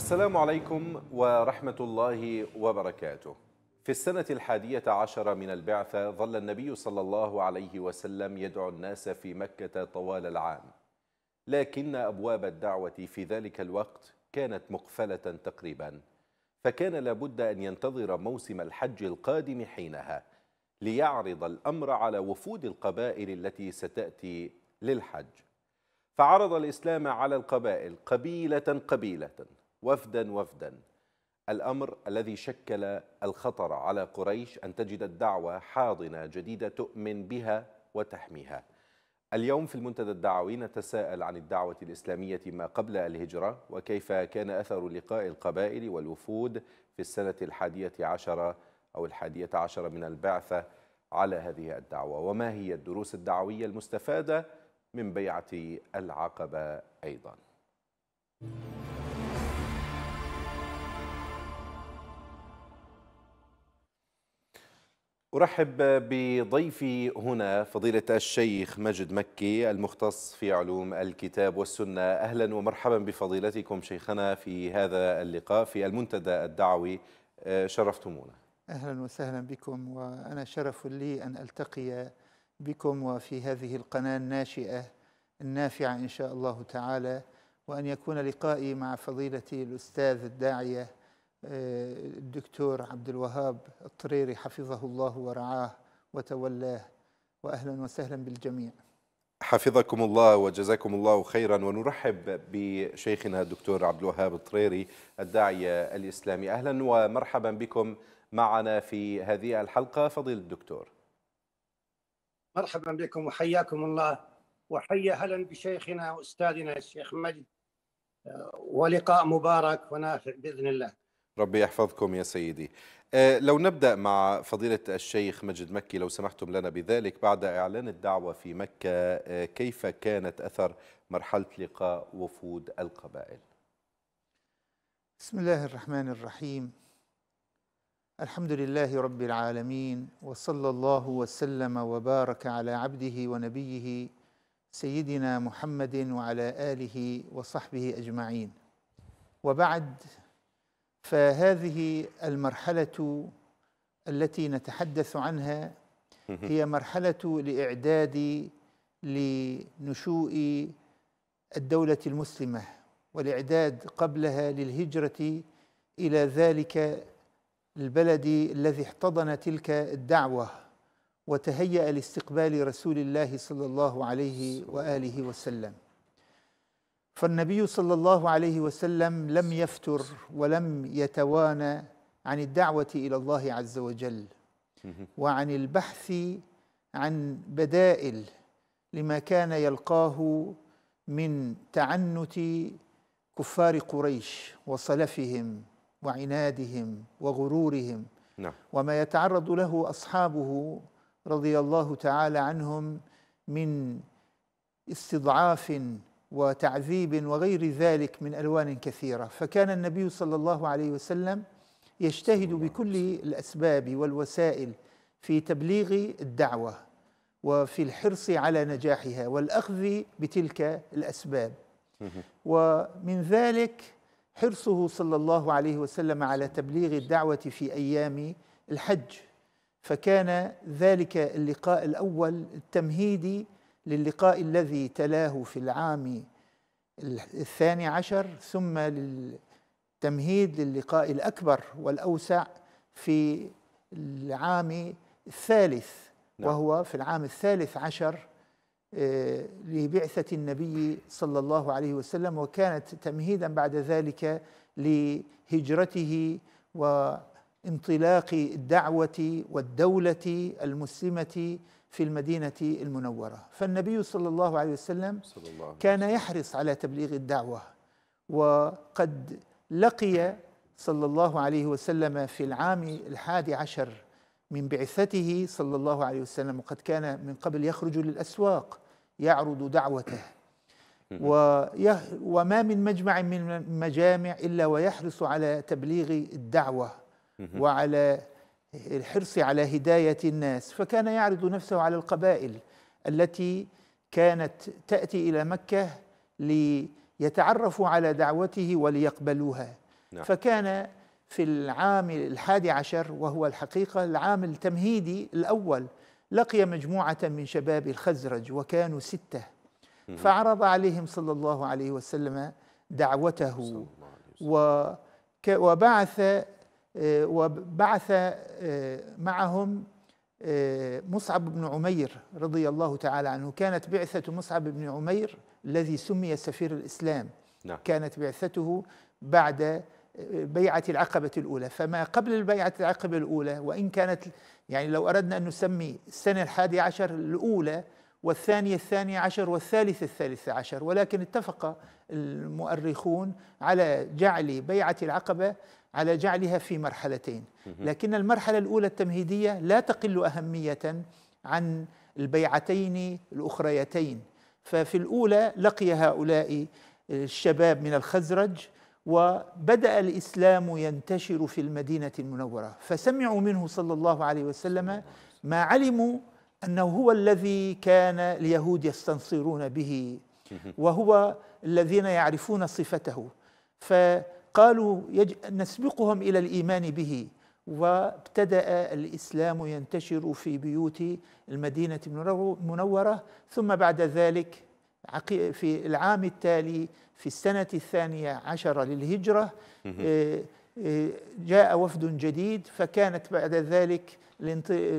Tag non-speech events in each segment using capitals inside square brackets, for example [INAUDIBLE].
السلام عليكم ورحمة الله وبركاته في السنة الحادية عشر من البعثة ظل النبي صلى الله عليه وسلم يدعو الناس في مكة طوال العام لكن أبواب الدعوة في ذلك الوقت كانت مقفلة تقريبا فكان لابد أن ينتظر موسم الحج القادم حينها ليعرض الأمر على وفود القبائل التي ستأتي للحج فعرض الإسلام على القبائل قبيلة قبيلة وفدا وفدا الأمر الذي شكل الخطر على قريش أن تجد الدعوة حاضنة جديدة تؤمن بها وتحميها اليوم في المنتدى الدعوي نتساءل عن الدعوة الإسلامية ما قبل الهجرة وكيف كان أثر لقاء القبائل والوفود في السنة الحادية عشرة أو الحادية عشرة من البعثة على هذه الدعوة وما هي الدروس الدعوية المستفادة من بيعة العقبة أيضاً أرحب بضيفي هنا فضيلة الشيخ مجد مكي المختص في علوم الكتاب والسنة أهلا ومرحبا بفضيلتكم شيخنا في هذا اللقاء في المنتدى الدعوي آه، شرفتمونا أهلا وسهلا بكم وأنا شرف لي أن ألتقي بكم وفي هذه القناة الناشئة النافعة إن شاء الله تعالى وأن يكون لقائي مع فضيلة الأستاذ الداعية الدكتور عبد الوهاب الطريري حفظه الله ورعاه وتولاه واهلا وسهلا بالجميع. حفظكم الله وجزاكم الله خيرا ونرحب بشيخنا الدكتور عبد الوهاب الطريري الداعيه الاسلامي اهلا ومرحبا بكم معنا في هذه الحلقه فضيل الدكتور. مرحبا بكم وحياكم الله وحيا هلا بشيخنا واستاذنا الشيخ مجد آه، ولقاء مبارك ونافع باذن الله. ربي يحفظكم يا سيدي آه، لو نبدأ مع فضيلة الشيخ مجد مكي لو سمحتم لنا بذلك بعد إعلان الدعوة في مكة آه، كيف كانت أثر مرحلة لقاء وفود القبائل بسم الله الرحمن الرحيم الحمد لله رب العالمين وصلى الله وسلم وبارك على عبده ونبيه سيدنا محمد وعلى آله وصحبه أجمعين وبعد فهذه المرحلة التي نتحدث عنها هي مرحلة لإعداد لنشوء الدولة المسلمة والإعداد قبلها للهجرة إلى ذلك البلد الذي احتضن تلك الدعوة وتهيأ لاستقبال رسول الله صلى الله عليه وآله وسلم فالنبي صلى الله عليه وسلم لم يفتر ولم يتوانى عن الدعوة إلى الله عز وجل وعن البحث عن بدائل لما كان يلقاه من تعنت كفار قريش وصلفهم وعنادهم وغرورهم نعم. وما يتعرض له أصحابه رضي الله تعالى عنهم من استضعاف وتعذيب وغير ذلك من الوان كثيره فكان النبي صلى الله عليه وسلم يجتهد بكل الاسباب والوسائل في تبليغ الدعوه وفي الحرص على نجاحها والاخذ بتلك الاسباب ومن ذلك حرصه صلى الله عليه وسلم على تبليغ الدعوه في ايام الحج فكان ذلك اللقاء الاول التمهيدي للقاء الذي تلاه في العام الثاني عشر ثم للتمهيد للقاء الأكبر والأوسع في العام الثالث نعم. وهو في العام الثالث عشر آه، لبعثة النبي صلى الله عليه وسلم وكانت تمهيدا بعد ذلك لهجرته وانطلاق الدعوة والدولة المسلمة في المدينة المنورة فالنبي صلى الله عليه وسلم صلى الله عليه كان يحرص على تبليغ الدعوة وقد لقي صلى الله عليه وسلم في العام الحادي عشر من بعثته صلى الله عليه وسلم وقد كان من قبل يخرج للأسواق يعرض دعوته وما من مجمع من مجامع إلا ويحرص على تبليغ الدعوة وعلى الحرص على هداية الناس فكان يعرض نفسه على القبائل التي كانت تأتي إلى مكة ليتعرفوا على دعوته وليقبلوها نعم. فكان في العام الحادي عشر وهو الحقيقة العام التمهيدي الأول لقي مجموعة من شباب الخزرج وكانوا ستة فعرض عليهم صلى الله عليه وسلم دعوته وبعث آه، وبعث آه، معهم آه، مصعب بن عمير رضي الله تعالى عنه كانت بعثة مصعب بن عمير الذي سمي سفير الإسلام نعم. كانت بعثته بعد بيعة العقبة الأولى فما قبل البيعة العقبة الأولى وإن كانت يعني لو أردنا أن نسمي السنة الحادي عشر الأولى والثانية الثانية عشر والثالثة الثالثة عشر ولكن اتفق المؤرخون على جعل بيعة العقبة على جعلها في مرحلتين لكن المرحلة الأولى التمهيدية لا تقل أهمية عن البيعتين الأخريتين ففي الأولى لقي هؤلاء الشباب من الخزرج وبدأ الإسلام ينتشر في المدينة المنورة فسمعوا منه صلى الله عليه وسلم ما علموا أنه هو الذي كان اليهود يستنصرون به وهو الذين يعرفون صفته ف قالوا يج... نسبقهم الى الايمان به وابتدا الاسلام ينتشر في بيوت المدينه المنوره ثم بعد ذلك في العام التالي في السنه الثانيه عشره للهجره آه، آه، جاء وفد جديد فكانت بعد ذلك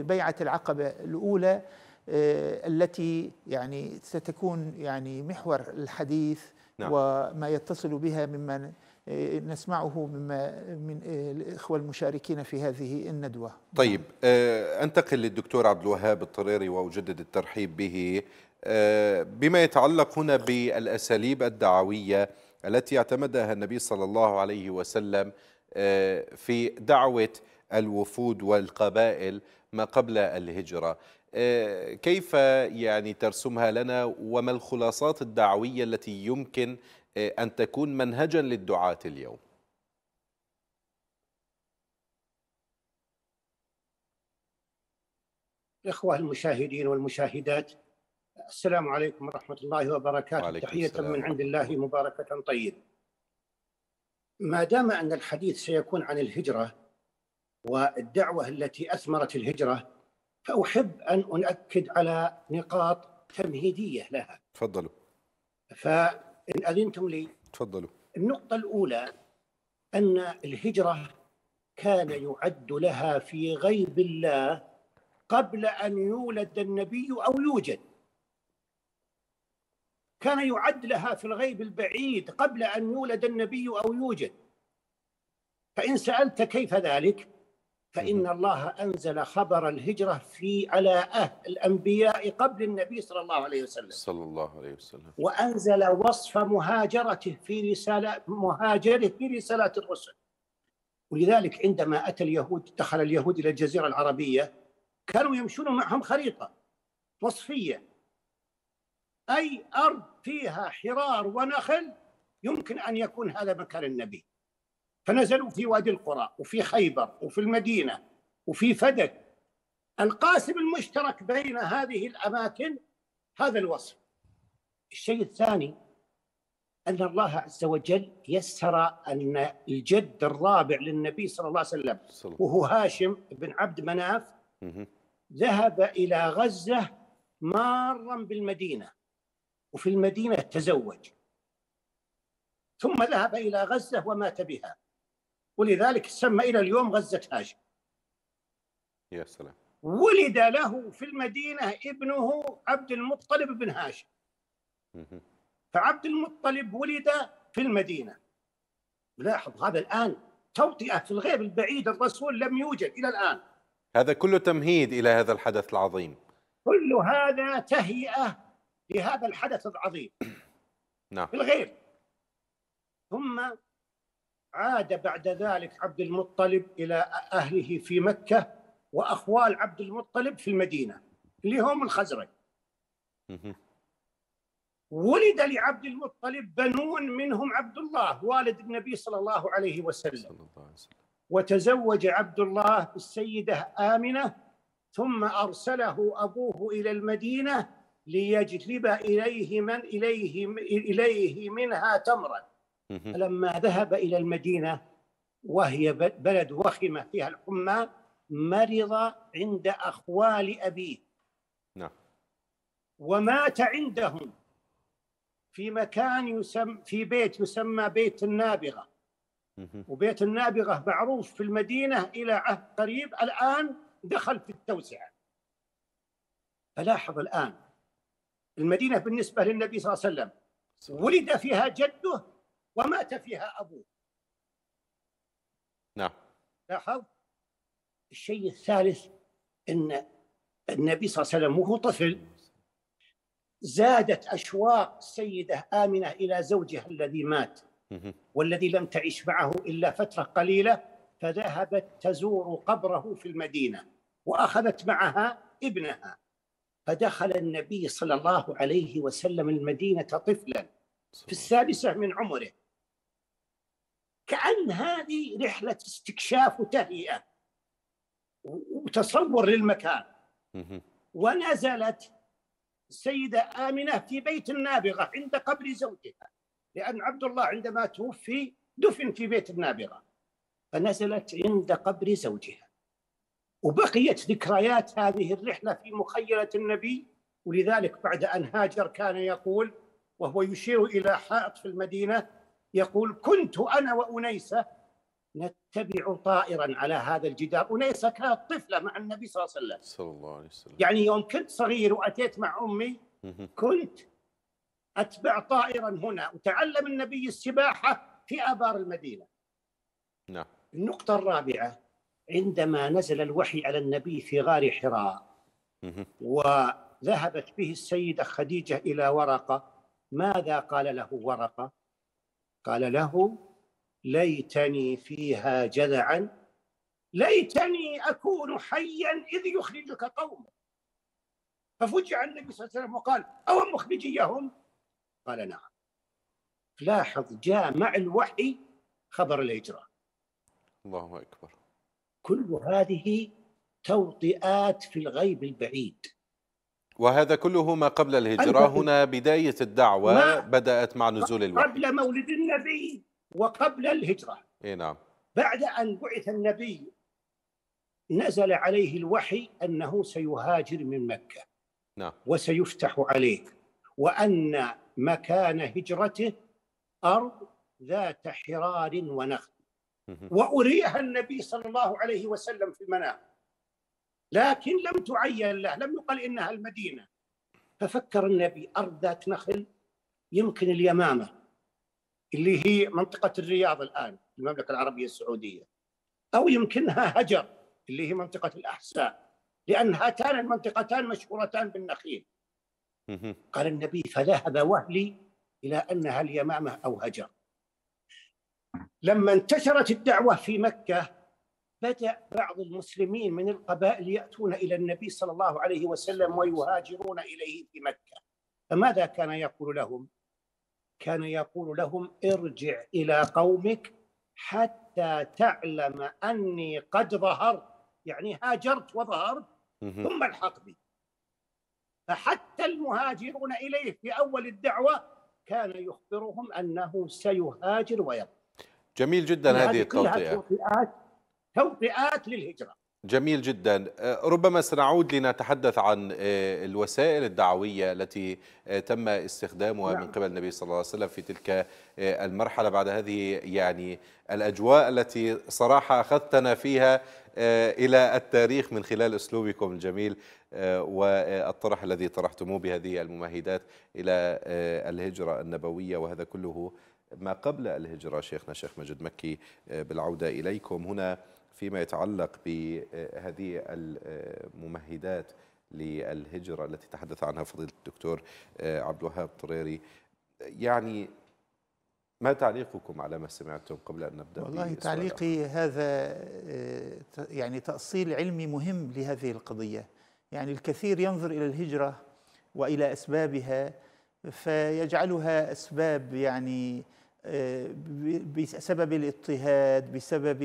بيعه العقبه الاولى آه، التي يعني ستكون يعني محور الحديث نعم. وما يتصل بها ممن إيه، نسمعه مما من إيه، الإخوة المشاركين في هذه الندوة طيب آه، أنتقل للدكتور عبد الوهاب الطريري وأجدد الترحيب به آه، بما يتعلق هنا بالأساليب الدعوية التي اعتمدها النبي صلى الله عليه وسلم آه، في دعوة الوفود والقبائل ما قبل الهجرة كيف يعني ترسمها لنا وما الخلاصات الدعوية التي يمكن أن تكون منهجا للدعاة اليوم الإخوة المشاهدين والمشاهدات السلام عليكم ورحمة الله وبركاته تحية السلام. من عند الله مباركة طيبة ما دام أن الحديث سيكون عن الهجرة والدعوة التي أثمرت الهجرة فأحب أن أؤكد على نقاط تمهيدية لها تفضلوا إن أذنتم لي تفضلوا النقطة الأولى أن الهجرة كان يعد لها في غيب الله قبل أن يولد النبي أو يوجد كان يعد لها في الغيب البعيد قبل أن يولد النبي أو يوجد فإن سألت كيف ذلك فإن الله أنزل خبر الهجرة في على أهل الأنبياء قبل النبي صلى الله عليه وسلم صلى الله عليه وسلم وأنزل وصف مهاجرته في رسالة مهاجره في رسالة الرسل ولذلك عندما أتى اليهود دخل اليهود إلى الجزيرة العربية كانوا يمشون معهم خريطة وصفية أي أرض فيها حرار ونخل يمكن أن يكون هذا مكان النبي فنزلوا في وادي القرى وفي خيبر وفي المدينة وفي فدك القاسم المشترك بين هذه الأماكن هذا الوصف الشيء الثاني أن الله عز وجل يسر أن الجد الرابع للنبي صلى الله عليه وسلم وهو هاشم بن عبد مناف ذهب إلى غزة مارا بالمدينة وفي المدينة تزوج ثم ذهب إلى غزة ومات بها ولذلك تسمى إلى اليوم غزة هاشم يا سلام ولد له في المدينة ابنه عبد المطلب بن هاشم فعبد المطلب ولد في المدينة لاحظ هذا الآن توطئة في الغيب البعيد الرسول لم يوجد إلى الآن هذا كله تمهيد إلى هذا الحدث العظيم كل هذا تهيئة لهذا الحدث العظيم نعم الغيب ثم عاد بعد ذلك عبد المطلب إلى أهله في مكة وأخوال عبد المطلب في المدينة اللي هم الخزرج ولد لعبد المطلب بنون منهم عبد الله والد النبي صلى الله عليه وسلم وتزوج عبد الله بالسيدة آمنة ثم أرسله أبوه إلى المدينة ليجلب إليه من إليه إليه منها تمرًا لما ذهب إلى المدينة وهي بلد وخمة فيها الحمى مرض عند أخوال أبيه نعم ومات عندهم في مكان يسم في بيت يسمى بيت النابغة وبيت النابغة معروف في المدينة إلى عهد قريب الآن دخل في التوسعة فلاحظ الآن المدينة بالنسبة للنبي صلى الله عليه وسلم ولد فيها جده ومات فيها أبوه نعم لاحظ الشيء الثالث أن النبي صلى الله عليه وسلم وهو طفل زادت أشواق السيدة آمنة إلى زوجها الذي مات والذي لم تعيش معه إلا فترة قليلة فذهبت تزور قبره في المدينة وأخذت معها ابنها فدخل النبي صلى الله عليه وسلم المدينة طفلا في السادسة من عمره كأن هذه رحلة استكشاف وتهيئة وتصور للمكان ونزلت السيدة آمنة في بيت النابغة عند قبر زوجها لأن عبد الله عندما توفي دفن في بيت النابغة فنزلت عند قبر زوجها وبقيت ذكريات هذه الرحلة في مخيلة النبي ولذلك بعد أن هاجر كان يقول وهو يشير إلى حائط في المدينة يقول كنت أنا وأنيسة نتبع طائرا على هذا الجدار أنيسة كانت طفلة مع النبي صلى الله عليه وسلم صلى الله عليه وسلم يعني يوم كنت صغير وأتيت مع أمي كنت أتبع طائرا هنا وتعلم النبي السباحة في آبار المدينة نعم النقطة الرابعة عندما نزل الوحي على النبي في غار حراء وذهبت به السيدة خديجة إلى ورقة ماذا قال له ورقة قال له ليتني فيها جذعا ليتني أكون حيا إذ يخرجك قوم ففجع النبي صلى الله عليه وسلم وقال أو مخرجيهم قال نعم لاحظ جاء مع الوحي خبر الهجرة الله أكبر كل هذه توطئات في الغيب البعيد وهذا كله ما قبل الهجرة هنا بداية الدعوة بدأت مع نزول الوحي قبل مولد النبي وقبل الهجرة إيه نعم بعد أن بعث النبي نزل عليه الوحي أنه سيهاجر من مكة نعم وسيفتح عليه وأن مكان هجرته أرض ذات حرار ونخل وأريها النبي صلى الله عليه وسلم في المنام لكن لم تعين له لم يقل إنها المدينة ففكر النبي أرض ذات نخل يمكن اليمامة اللي هي منطقة الرياض الآن المملكة العربية السعودية أو يمكنها هجر اللي هي منطقة الأحساء لأن هاتان المنطقتان مشهورتان بالنخيل قال النبي فذهب وهلي إلى أنها اليمامة أو هجر لما انتشرت الدعوة في مكة بدأ بعض المسلمين من القبائل يأتون إلى النبي صلى الله عليه وسلم ويهاجرون إليه في مكة فماذا كان يقول لهم؟ كان يقول لهم ارجع إلى قومك حتى تعلم أني قد ظهرت يعني هاجرت وظهرت ثم الحق بي فحتى المهاجرون إليه في أول الدعوة كان يخبرهم أنه سيهاجر ويبقى جميل جدا هذه التوطئة توطئات للهجرة جميل جدا أه، ربما سنعود لنتحدث عن أه، الوسائل الدعوية التي أه، تم استخدامها نعم. من قبل النبي صلى الله عليه وسلم في تلك المرحلة بعد هذه يعني الأجواء التي صراحة أخذتنا فيها إلى التاريخ من خلال أسلوبكم الجميل والطرح الذي طرحتموه بهذه الممهدات إلى الهجرة النبوية وهذا كله ما قبل الهجرة شيخنا شيخ مجد مكي بالعودة إليكم هنا فيما يتعلق بهذه الممهدات للهجرة التي تحدث عنها فضيلة الدكتور آه، عبد الوهاب طريري يعني ما تعليقكم على ما سمعتم قبل أن نبدأ والله تعليقي هذا آه، يعني تأصيل علمي مهم لهذه القضية يعني الكثير ينظر إلى الهجرة وإلى أسبابها فيجعلها أسباب يعني آه، بسبب الاضطهاد بسبب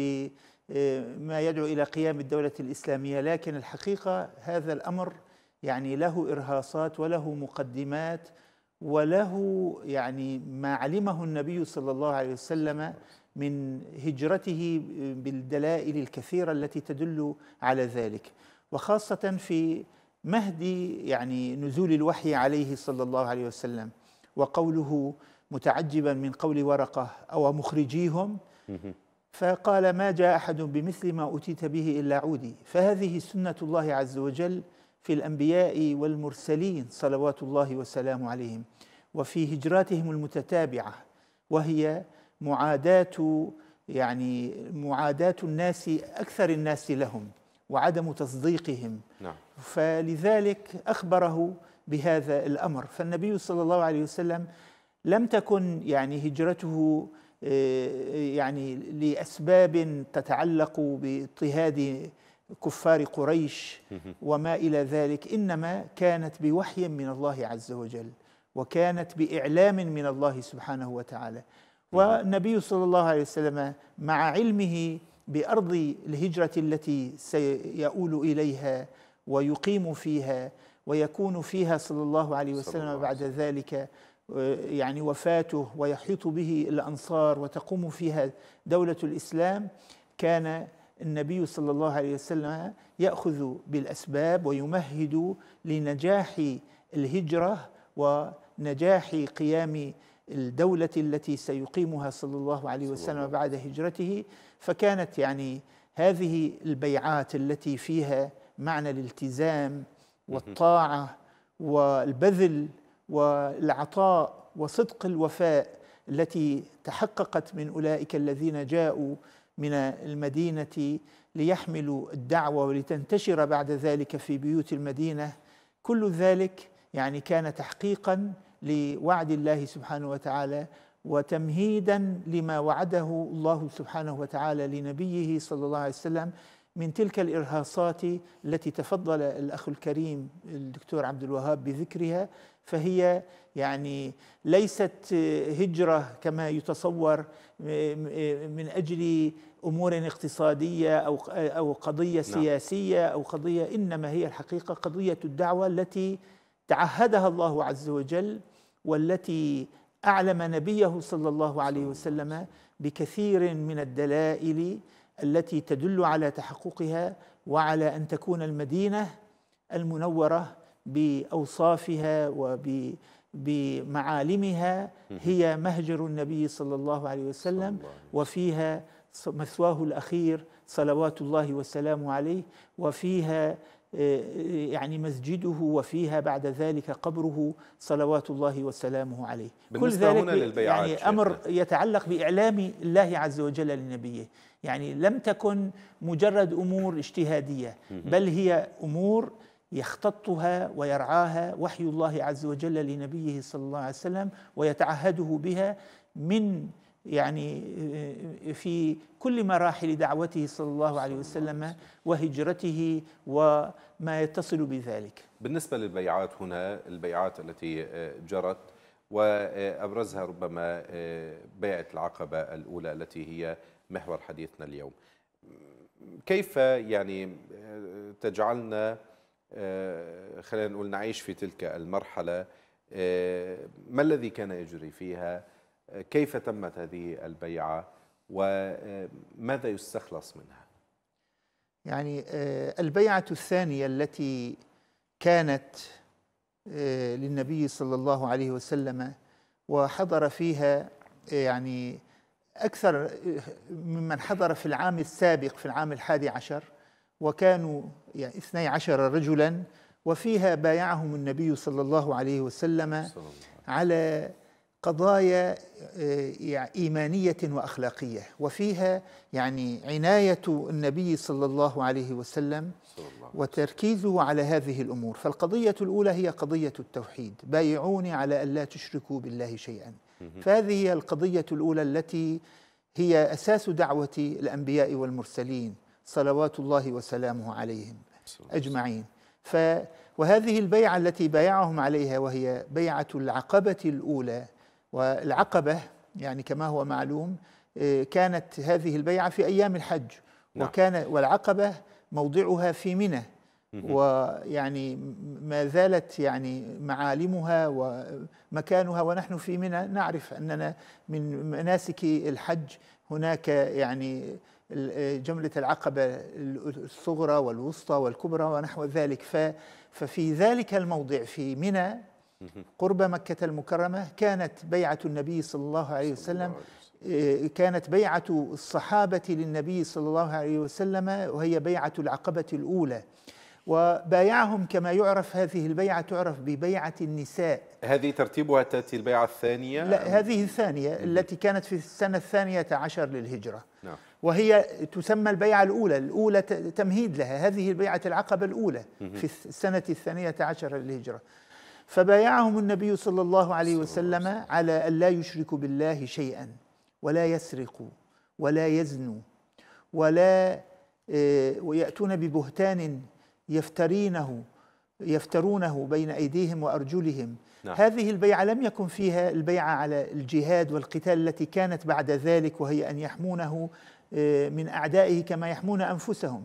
ما يدعو إلى قيام الدولة الإسلامية لكن الحقيقة هذا الأمر يعني له إرهاصات وله مقدمات وله يعني ما علمه النبي صلى الله عليه وسلم من هجرته بالدلائل الكثيرة التي تدل على ذلك وخاصة في مهد يعني نزول الوحي عليه صلى الله عليه وسلم وقوله متعجبا من قول ورقة أو مخرجيهم فقال ما جاء احد بمثل ما اتيت به الا عودي فهذه سنه الله عز وجل في الانبياء والمرسلين صلوات الله وسلامه عليهم وفي هجراتهم المتتابعه وهي معاداه يعني معاداه الناس اكثر الناس لهم وعدم تصديقهم نعم. فلذلك اخبره بهذا الامر فالنبي صلى الله عليه وسلم لم تكن يعني هجرته يعني لأسباب تتعلق باضطهاد كفار قريش وما إلى ذلك إنما كانت بوحي من الله عز وجل وكانت بإعلام من الله سبحانه وتعالى والنبي صلى الله عليه وسلم مع علمه بأرض الهجرة التي سيؤول إليها ويقيم فيها ويكون فيها صلى الله عليه وسلم بعد ذلك آه، يعني وفاته ويحيط به الأنصار وتقوم فيها دولة الإسلام كان النبي صلى الله عليه وسلم يأخذ بالأسباب ويمهد لنجاح الهجرة ونجاح قيام الدولة التي سيقيمها صلى الله عليه وسلم بعد هجرته فكانت يعني هذه البيعات التي فيها معنى الالتزام والطاعة والبذل والعطاء وصدق الوفاء التي تحققت من اولئك الذين جاءوا من المدينه ليحملوا الدعوه ولتنتشر بعد ذلك في بيوت المدينه كل ذلك يعني كان تحقيقا لوعد الله سبحانه وتعالى وتمهيدا لما وعده الله سبحانه وتعالى لنبيه صلى الله عليه وسلم من تلك الارهاصات التي تفضل الاخ الكريم الدكتور عبد الوهاب بذكرها فهي يعني ليست هجرة كما يتصور من أجل أمور اقتصادية أو أو قضية نعم. سياسية أو قضية إنما هي الحقيقة قضية الدعوة التي تعهدها الله عز وجل والتي أعلم نبيه صلى الله عليه وسلم بكثير من الدلائل التي تدل على تحققها وعلى أن تكون المدينة المنورة باوصافها وبمعالمها بمعالمها هي مهجر النبي صلى الله عليه وسلم وفيها مثواه الاخير صلوات الله وسلامه عليه وفيها آه، يعني مسجده وفيها بعد ذلك قبره صلوات الله وسلامه عليه كل ذلك يعني أمر يتعلق بإعلام الله عز وجل لنبيه يعني لم تكن مجرد أمور اجتهادية بل هي أمور يختطها ويرعاها وحي الله عز وجل لنبيه صلى الله عليه وسلم ويتعهده بها من يعني آه، في كل مراحل دعوته صلى الله عليه وسلم وهجرته وما يتصل بذلك بالنسبة للبيعات هنا البيعات التي آه، جرت وأبرزها ربما آه، بيعة العقبة الأولى التي هي محور حديثنا اليوم كيف يعني تجعلنا آه، خلينا نقول نعيش في تلك المرحلة آه، ما الذي كان يجري فيها آه، كيف تمت هذه البيعة وماذا يستخلص منها يعني البيعة الثانية التي كانت للنبي صلى الله عليه وسلم وحضر فيها يعني أكثر ممن حضر في العام السابق في العام الحادي عشر وكانوا يعني اثني عشر رجلا وفيها بايعهم النبي صلى الله عليه وسلم على قضايا آه، يعني إيمانية وأخلاقية وفيها يعني عناية النبي صلى الله عليه وسلم وتركيزه على هذه الأمور فالقضية الأولى هي قضية التوحيد بايعوني على أن لا تشركوا بالله شيئا فهذه هي القضية الأولى التي هي أساس دعوة الأنبياء والمرسلين صلوات الله وسلامه عليهم أجمعين ف وهذه البيعة التي بايعهم عليها وهي بيعة العقبة الأولى والعقبة يعني كما هو معلوم آه، كانت هذه البيعة في أيام الحج نعم. وكان والعقبة موضعها في منى ويعني ما زالت يعني معالمها ومكانها ونحن في منى نعرف أننا من مناسك الحج هناك يعني آه، جملة العقبة الصغرى والوسطى والكبرى ونحو ذلك ففي ذلك الموضع في منى قرب مكة المكرمة كانت بيعة النبي صلى الله عليه وسلم آه، كانت بيعة الصحابة للنبي صلى الله عليه وسلم وهي بيعة العقبة الأولى وبايعهم كما يعرف هذه البيعة تعرف ببيعة النساء هذه ترتيبها تأتي البيعة الثانية؟ لا هذه الثانية التي كانت في السنة الثانية عشر للهجرة نعم وهي تسمى البيعة الأولى الأولى تمهيد لها هذه بيعة العقبة الأولى في السنة الثانية عشر للهجرة فبايعهم النبي صلى الله عليه وسلم على أن لا يشركوا بالله شيئا ولا يسرقوا ولا يزنوا ولا آه، ويأتون ببهتان يفترينه يفترونه بين أيديهم وأرجلهم نعم. هذه البيعة لم يكن فيها البيعة على الجهاد والقتال التي كانت بعد ذلك وهي أن يحمونه آه، من أعدائه كما يحمون أنفسهم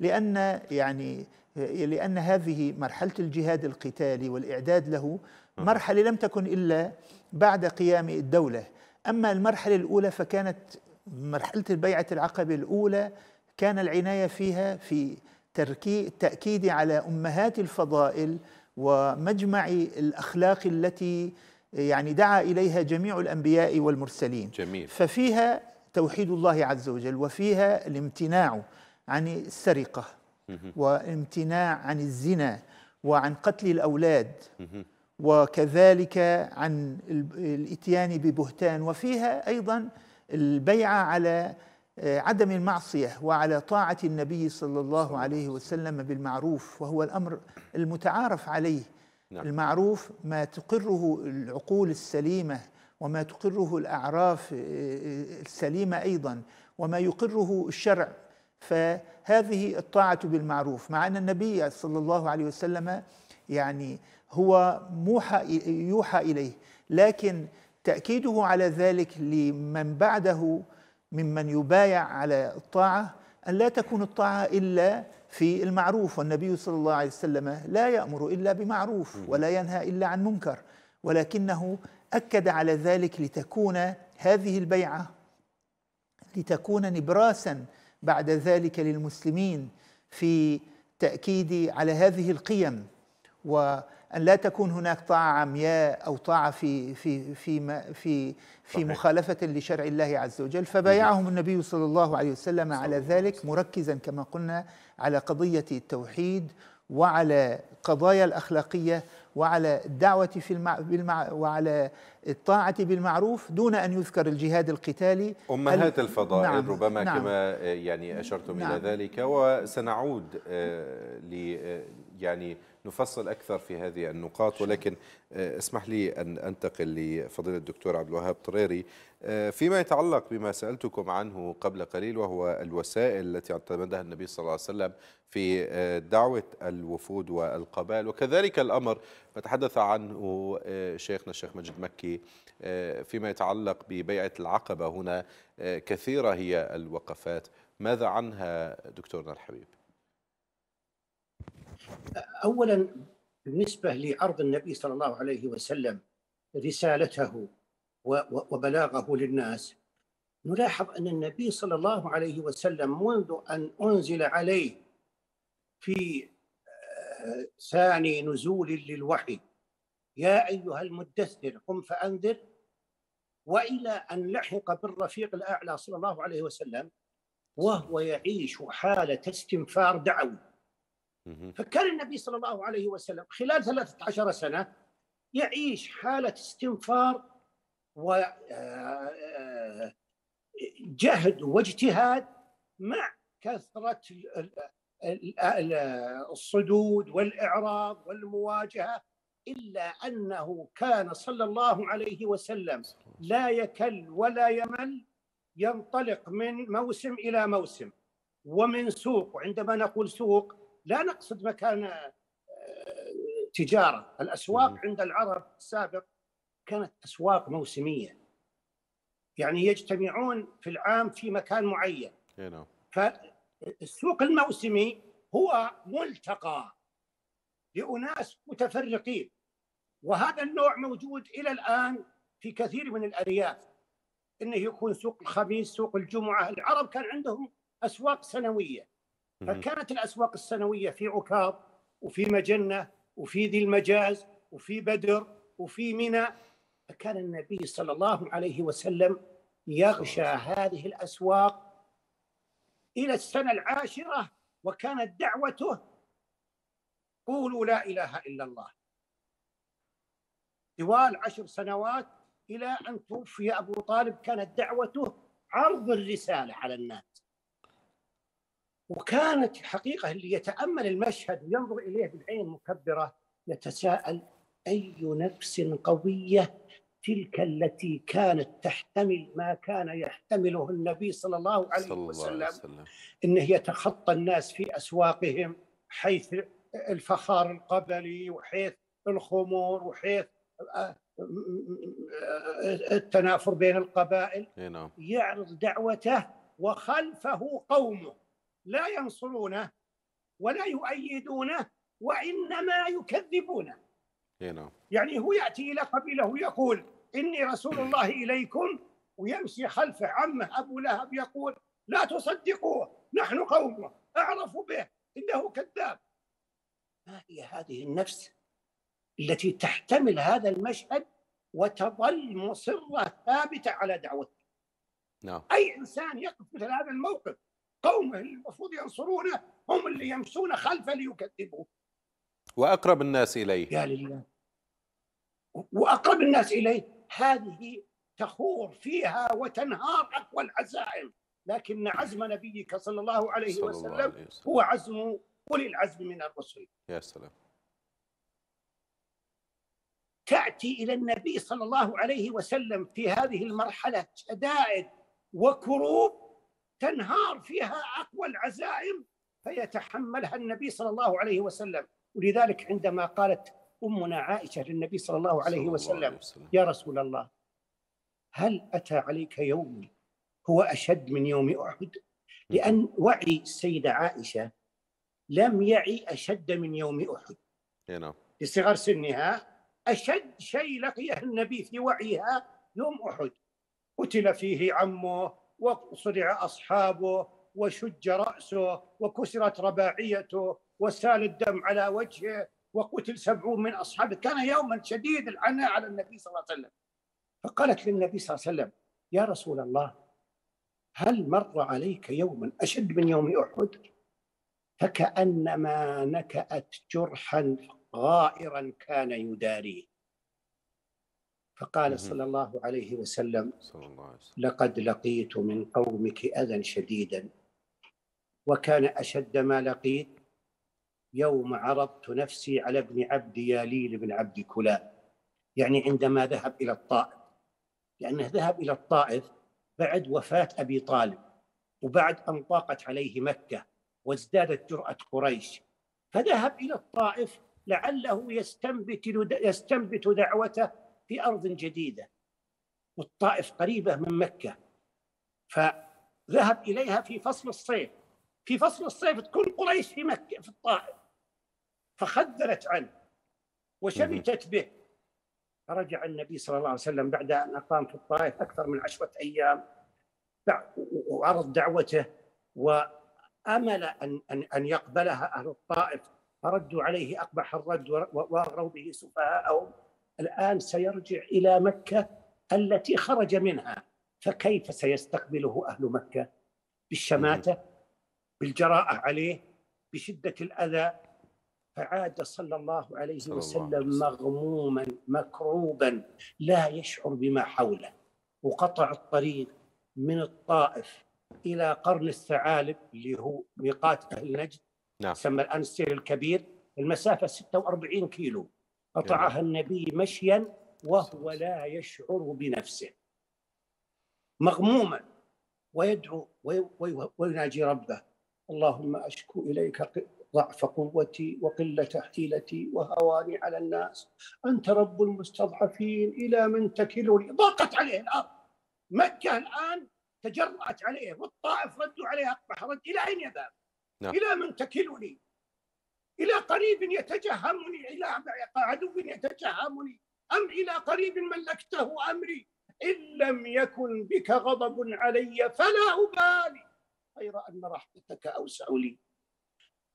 لأن يعني آه، لأن هذه مرحلة الجهاد القتالي والإعداد له مرحلة لم تكن إلا بعد قيام الدولة أما المرحلة الأولى فكانت مرحلة البيعة العقبة الأولى كان العناية فيها في تأكيد على أمهات الفضائل ومجمع الأخلاق التي آه، يعني دعا إليها جميع الأنبياء والمرسلين جميل. ففيها توحيد الله عز وجل وفيها الامتناع عن السرقة وامتناع عن الزنا وعن قتل الأولاد وكذلك عن الاتيان ببهتان وفيها أيضا البيعة على آه، عدم المعصية وعلى طاعة النبي صلى الله عليه وسلم بالمعروف وهو الأمر المتعارف عليه نعم. المعروف ما تقره العقول السليمة وما تقره الاعراف آه، آه، السليمه ايضا وما يقره الشرع فهذه الطاعه بالمعروف مع ان النبي صلى الله عليه وسلم يعني هو موحى يوحى اليه لكن تاكيده على ذلك لمن بعده ممن يبايع على الطاعه ان لا تكون الطاعه الا في المعروف والنبي صلى الله عليه وسلم لا يامر الا بمعروف ولا ينهى الا عن منكر ولكنه أكد على ذلك لتكون هذه البيعة لتكون نبراسا بعد ذلك للمسلمين في تأكيد على هذه القيم وأن لا تكون هناك طاعة عمياء أو طاعة في في في في في مخالفة لشرع الله عز وجل فبايعهم النبي صلى الله عليه وسلم على ذلك مركزا كما قلنا على قضية التوحيد وعلى قضايا الأخلاقية وعلى الدعوة في المع... بالمع... وعلى الطاعة بالمعروف دون أن يذكر الجهاد القتالي أمهات هل... الفضائل نعم ربما نعم كما آه، يعني أشرتم نعم إلى ذلك وسنعود آه، ل آه، يعني نفصل أكثر في هذه النقاط ولكن اسمح لي أن أنتقل لفضيلة الدكتور عبد الوهاب طريري آه، فيما يتعلق بما سألتكم عنه قبل قليل وهو الوسائل التي اعتمدها النبي صلى الله عليه وسلم في آه، دعوة الوفود والقبائل وكذلك الأمر ما تحدث عنه آه، شيخنا الشيخ مجد مكي فيما يتعلق ببيعة العقبة هنا كثيرة هي الوقفات ماذا عنها دكتورنا الحبيب؟ أولا بالنسبة لعرض النبي صلى الله عليه وسلم رسالته وبلاغه للناس نلاحظ أن النبي صلى الله عليه وسلم منذ أن أنزل عليه في آه، ثاني نزول للوحي يا أيها المدثر قم فأنذر وإلى أن لحق بالرفيق الأعلى صلى الله عليه وسلم وهو يعيش حالة استنفار دعوي فكان النبي صلى الله عليه وسلم خلال 13 سنة يعيش حالة استنفار وجهد آه، آه، واجتهاد مع كثرة الصدود والإعراض والمواجهة إلا أنه كان صلى الله عليه وسلم لا يكل ولا يمل ينطلق من موسم إلى موسم ومن سوق وعندما نقول سوق لا نقصد مكان آه، تجارة الأسواق عند العرب السابق كانت أسواق موسمية يعني يجتمعون في العام في مكان معين فالسوق الموسمي هو ملتقى لأناس متفرقين وهذا النوع موجود إلى الآن في كثير من الأرياف انه يكون سوق الخميس سوق الجمعه العرب كان عندهم اسواق سنويه فكانت الاسواق السنويه في عكاظ وفي مجنه وفي ذي المجاز وفي بدر وفي منى كان النبي صلى الله عليه وسلم يغشى هذه الأسواق إلى السنة العاشرة وكانت دعوته قولوا لا إله إلا الله طوال عشر سنوات إلى أن توفي أبو طالب كانت دعوته عرض الرسالة على الناس وكانت حقيقة اللي يتأمل المشهد وينظر إليه بالعين المكبرة يتساءل أي نفس قوية تلك التي كانت تحتمل ما كان يحتمله النبي صلى الله عليه صلى وسلم, الله عليه وسلم انه يتخطى الناس في اسواقهم حيث الفخار القبلي وحيث الخمور وحيث آه، آه، آه، التنافر بين القبائل نعم. يعرض دعوته وخلفه قومه لا ينصرونه ولا يؤيدونه وانما يكذبونه نعم. يعني هو ياتي الى قبيله ويقول إني رسول الله إليكم ويمشي خلفه عمه أبو لهب يقول لا تصدقوه نحن قومه أعرف به إنه كذاب ما هي هذه النفس التي تحتمل هذا المشهد وتظل مصرة ثابتة على دعوته نعم. No. أي إنسان يقف مثل هذا الموقف قومه المفروض ينصرونه هم اللي يمشون خلفه ليكذبوه وأقرب الناس إليه يا لله وأقرب الناس إليه هذه تخور فيها وتنهار أقوى العزائم لكن عزم نبيك صلى الله عليه صلى وسلم الله عليه وسلم. هو عزم أولي العزم من الرسل يا سلام تأتي إلى النبي صلى الله عليه وسلم في هذه المرحلة شدائد وكروب تنهار فيها أقوى العزائم فيتحملها النبي صلى الله عليه وسلم ولذلك عندما قالت أمنا عائشة للنبي صلى الله عليه وسلم يا رسول الله هل أتى عليك يوم هو أشد من يوم أحد لأن وعي السيدة عائشة لم يعي أشد من يوم أحد نعم. لصغر سنها أشد شيء لقيه النبي في وعيها يوم أحد قتل فيه عمه وصدع أصحابه وشج رأسه وكسرت رباعيته وسال الدم على وجهه وقتل سبعون من أصحابه كان يوما شديد العناء على النبي صلى الله عليه وسلم فقالت للنبي صلى الله عليه وسلم يا رسول الله هل مر عليك يوما أشد من يوم أحد فكأنما نكأت جرحا غائرا كان يداريه فقال صلى الله عليه وسلم لقد لقيت من قومك أذى شديدا وكان أشد ما لقيت يوم عرضت نفسي على ابن عبد ياليل بن عبد كلاب يعني عندما ذهب إلى الطائف لأنه ذهب إلى الطائف بعد وفاة أبي طالب وبعد أن ضاقت عليه مكة وازدادت جرأة قريش فذهب إلى الطائف لعله يستنبت يستنبت دعوته في أرض جديدة والطائف قريبة من مكة فذهب إليها في فصل الصيف في فصل الصيف تكون قريش في مكة في الطائف فخذلت عنه وشبتت به فرجع النبي صلى الله عليه وسلم بعد أن أقام في الطائف أكثر من عشرة أيام وعرض دعوته وأمل أن, أن, أن يقبلها أهل الطائف فردوا عليه أقبح الرد وأغروا به سفهاءهم الآن سيرجع إلى مكة التي خرج منها فكيف سيستقبله أهل مكة بالشماتة بالجراءة عليه بشدة الأذى فعاد صلى الله عليه صلى وسلم الله. مغموما مكروبا لا يشعر بما حوله وقطع الطريق من الطائف الى قرن الثعالب اللي هو ميقات اهل نجد نعم سمى الان السير الكبير المسافه 46 كيلو قطعها النبي مشيا وهو لا يشعر بنفسه مغموما ويدعو ويناجي ربه اللهم اشكو اليك ضعف قوتي وقلة حيلتي وهواني على الناس أنت رب المستضعفين إلى من تكلني ضاقت عليه الأرض مكة الآن تجرأت عليه والطائف ردوا عليها رد إلى أين يذهب نعم. إلى من تكلني إلى قريب يتجهمني إلى عدو يتجهمني أم إلى قريب ملكته أمري إن لم يكن بك غضب علي فلا أبالي غير أن رحمتك أوسع لي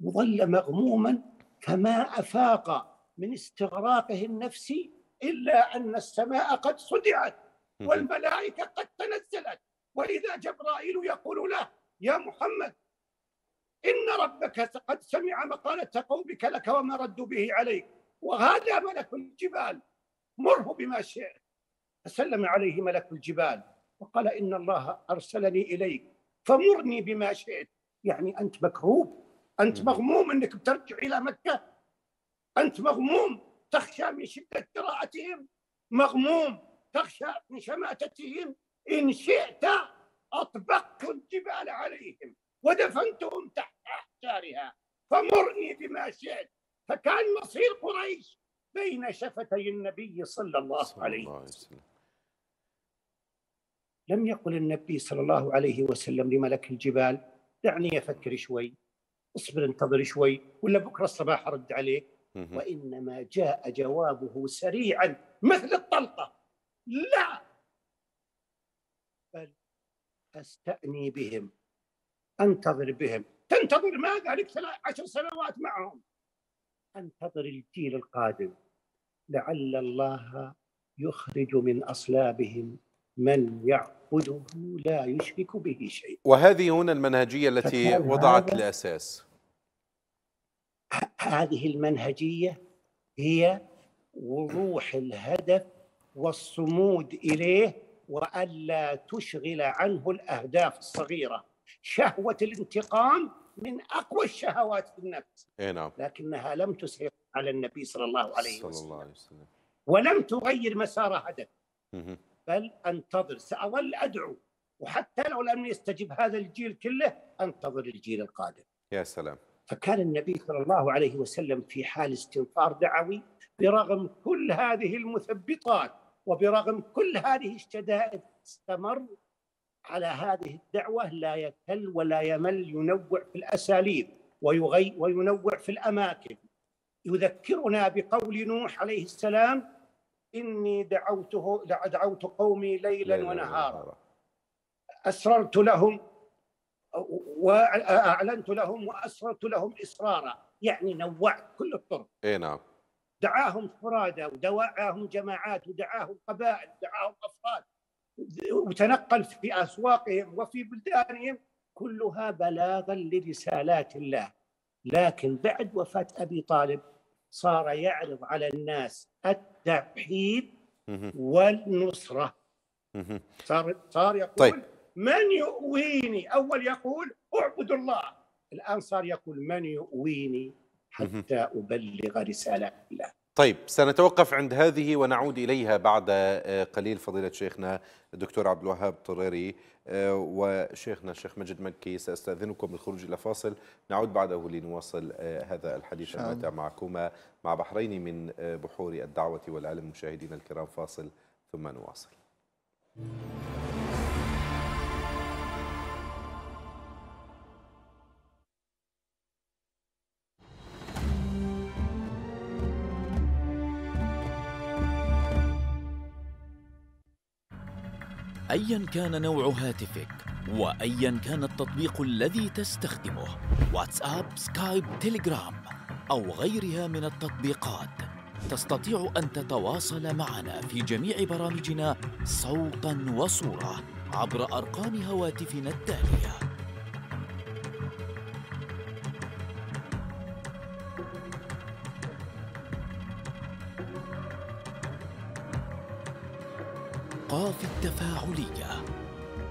وظل مغموما فما افاق من استغراقه النفسي الا ان السماء قد صدعت والملائكه قد تنزلت واذا جبرائيل يقول له يا محمد ان ربك قد سمع مقاله قومك لك وما ردوا به عليك وهذا ملك الجبال مره بما شئت فسلم عليه ملك الجبال وقال ان الله ارسلني اليك فمرني بما شئت يعني انت مكروب انت مغموم انك بترجع الى مكه انت مغموم تخشى من شده قراءتهم مغموم تخشى من شماتتهم ان شئت اطبقت الجبال عليهم ودفنتهم تحت احجارها فمرني بما شئت فكان مصير قريش بين شفتي النبي صلى الله عليه وسلم لم يقل النبي صلى الله عليه وسلم لملك الجبال دعني افكر شوي اصبر انتظر شوي ولا بكره الصباح ارد عليك وانما جاء جوابه سريعا مثل الطلقه لا بل استاني بهم انتظر بهم تنتظر ماذا لك عشر سنوات معهم انتظر الجيل القادم لعل الله يخرج من اصلابهم من يعبده لا يشرك به شيء وهذه هنا المنهجيه التي وضعت الاساس هذه المنهجيه هي وضوح الهدف والصمود اليه والا تشغل عنه الاهداف الصغيره شهوه الانتقام من اقوى الشهوات في النفس نعم. لكنها لم تسهر على النبي صلى الله عليه وسلم, صلى الله عليه وسلم. ولم تغير مسار هدف بل انتظر ساظل ادعو وحتى لو لم يستجب هذا الجيل كله انتظر الجيل القادم يا سلام فكان النبي صلى الله عليه وسلم في حال استنفار دعوي برغم كل هذه المثبطات وبرغم كل هذه الشدائد استمر على هذه الدعوة لا يكل ولا يمل ينوع في الأساليب ويغي وينوع في الأماكن يذكرنا بقول نوح عليه السلام إني دعوته دعوت قومي ليلا ونهارا أسررت لهم واعلنت لهم واسررت لهم اصرارا يعني نوعت كل الطرق اي نعم دعاهم فرادى ودعاهم جماعات ودعاهم قبائل ودعاهم افراد وتنقل في اسواقهم وفي بلدانهم كلها بلاغا لرسالات الله لكن بعد وفاه ابي طالب صار يعرض على الناس التوحيد والنصره صار صار يقول طيب. من يؤويني أول يقول أعبد الله الآن صار يقول من يؤويني حتى أبلغ رسالة الله طيب سنتوقف عند هذه ونعود إليها بعد آه، قليل فضيلة شيخنا الدكتور عبد الوهاب طريري آه، وشيخنا الشيخ مجد مكي سأستأذنكم بالخروج إلى فاصل نعود بعده لنواصل آه، هذا الحديث الممتع معكما مع بحرين من بحور الدعوة والعلم مشاهدينا الكرام فاصل ثم نواصل أيا كان نوع هاتفك وأيا كان التطبيق الذي تستخدمه واتساب، سكايب، تيليجرام أو غيرها من التطبيقات تستطيع أن تتواصل معنا في جميع برامجنا صوتاً وصورة عبر أرقام هواتفنا التالية الثقافة التفاعلية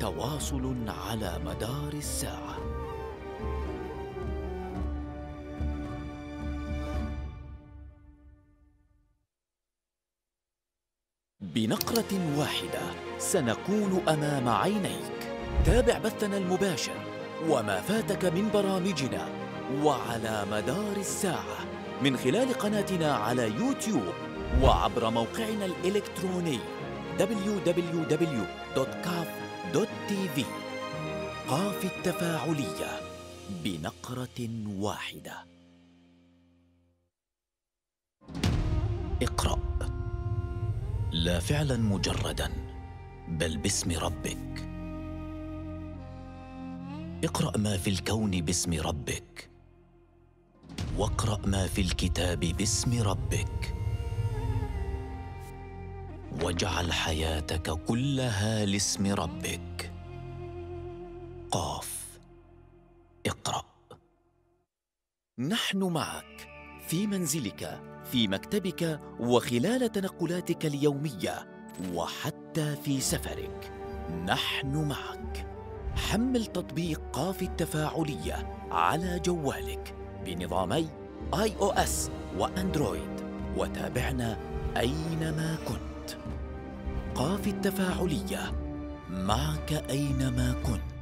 تواصل على مدار الساعة بنقرة واحدة سنكون أمام عينيك تابع بثنا المباشر وما فاتك من برامجنا وعلى مدار الساعة من خلال قناتنا على يوتيوب وعبر موقعنا الإلكتروني www.kaf.tv قاف التفاعلية بنقرة واحدة اقرأ لا فعلا مجردا بل باسم ربك اقرأ ما في الكون باسم ربك واقرأ ما في الكتاب باسم ربك واجعل حياتك كلها لاسم ربك قاف اقرأ نحن معك في منزلك في مكتبك وخلال تنقلاتك اليومية وحتى في سفرك نحن معك حمل تطبيق قاف التفاعلية على جوالك بنظامي آي أو إس وأندرويد وتابعنا أينما كنت الثقافي التفاعلية معك أينما كنت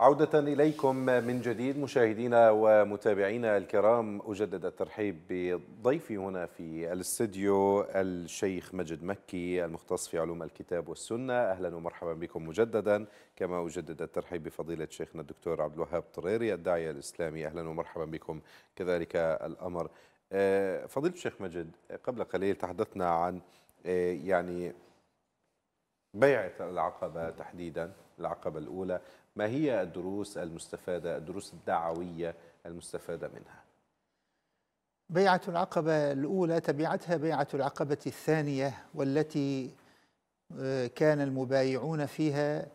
عودة إليكم من جديد مشاهدينا ومتابعينا الكرام أجدد الترحيب بضيفي هنا في الاستديو الشيخ مجد مكي المختص في علوم الكتاب والسنة أهلا ومرحبا بكم مجددا كما أجدد الترحيب بفضيلة شيخنا الدكتور عبد الوهاب طريري الداعية الإسلامي أهلا ومرحبا بكم كذلك الأمر آه، فضيلة الشيخ مجد قبل قليل تحدثنا عن آه، يعني بيعة العقبة تحديدا العقبة الأولى ما هي الدروس المستفادة الدروس الدعوية المستفادة منها بيعة العقبة الأولى تبعتها بيعة العقبة الثانية والتي آه، كان المبايعون فيها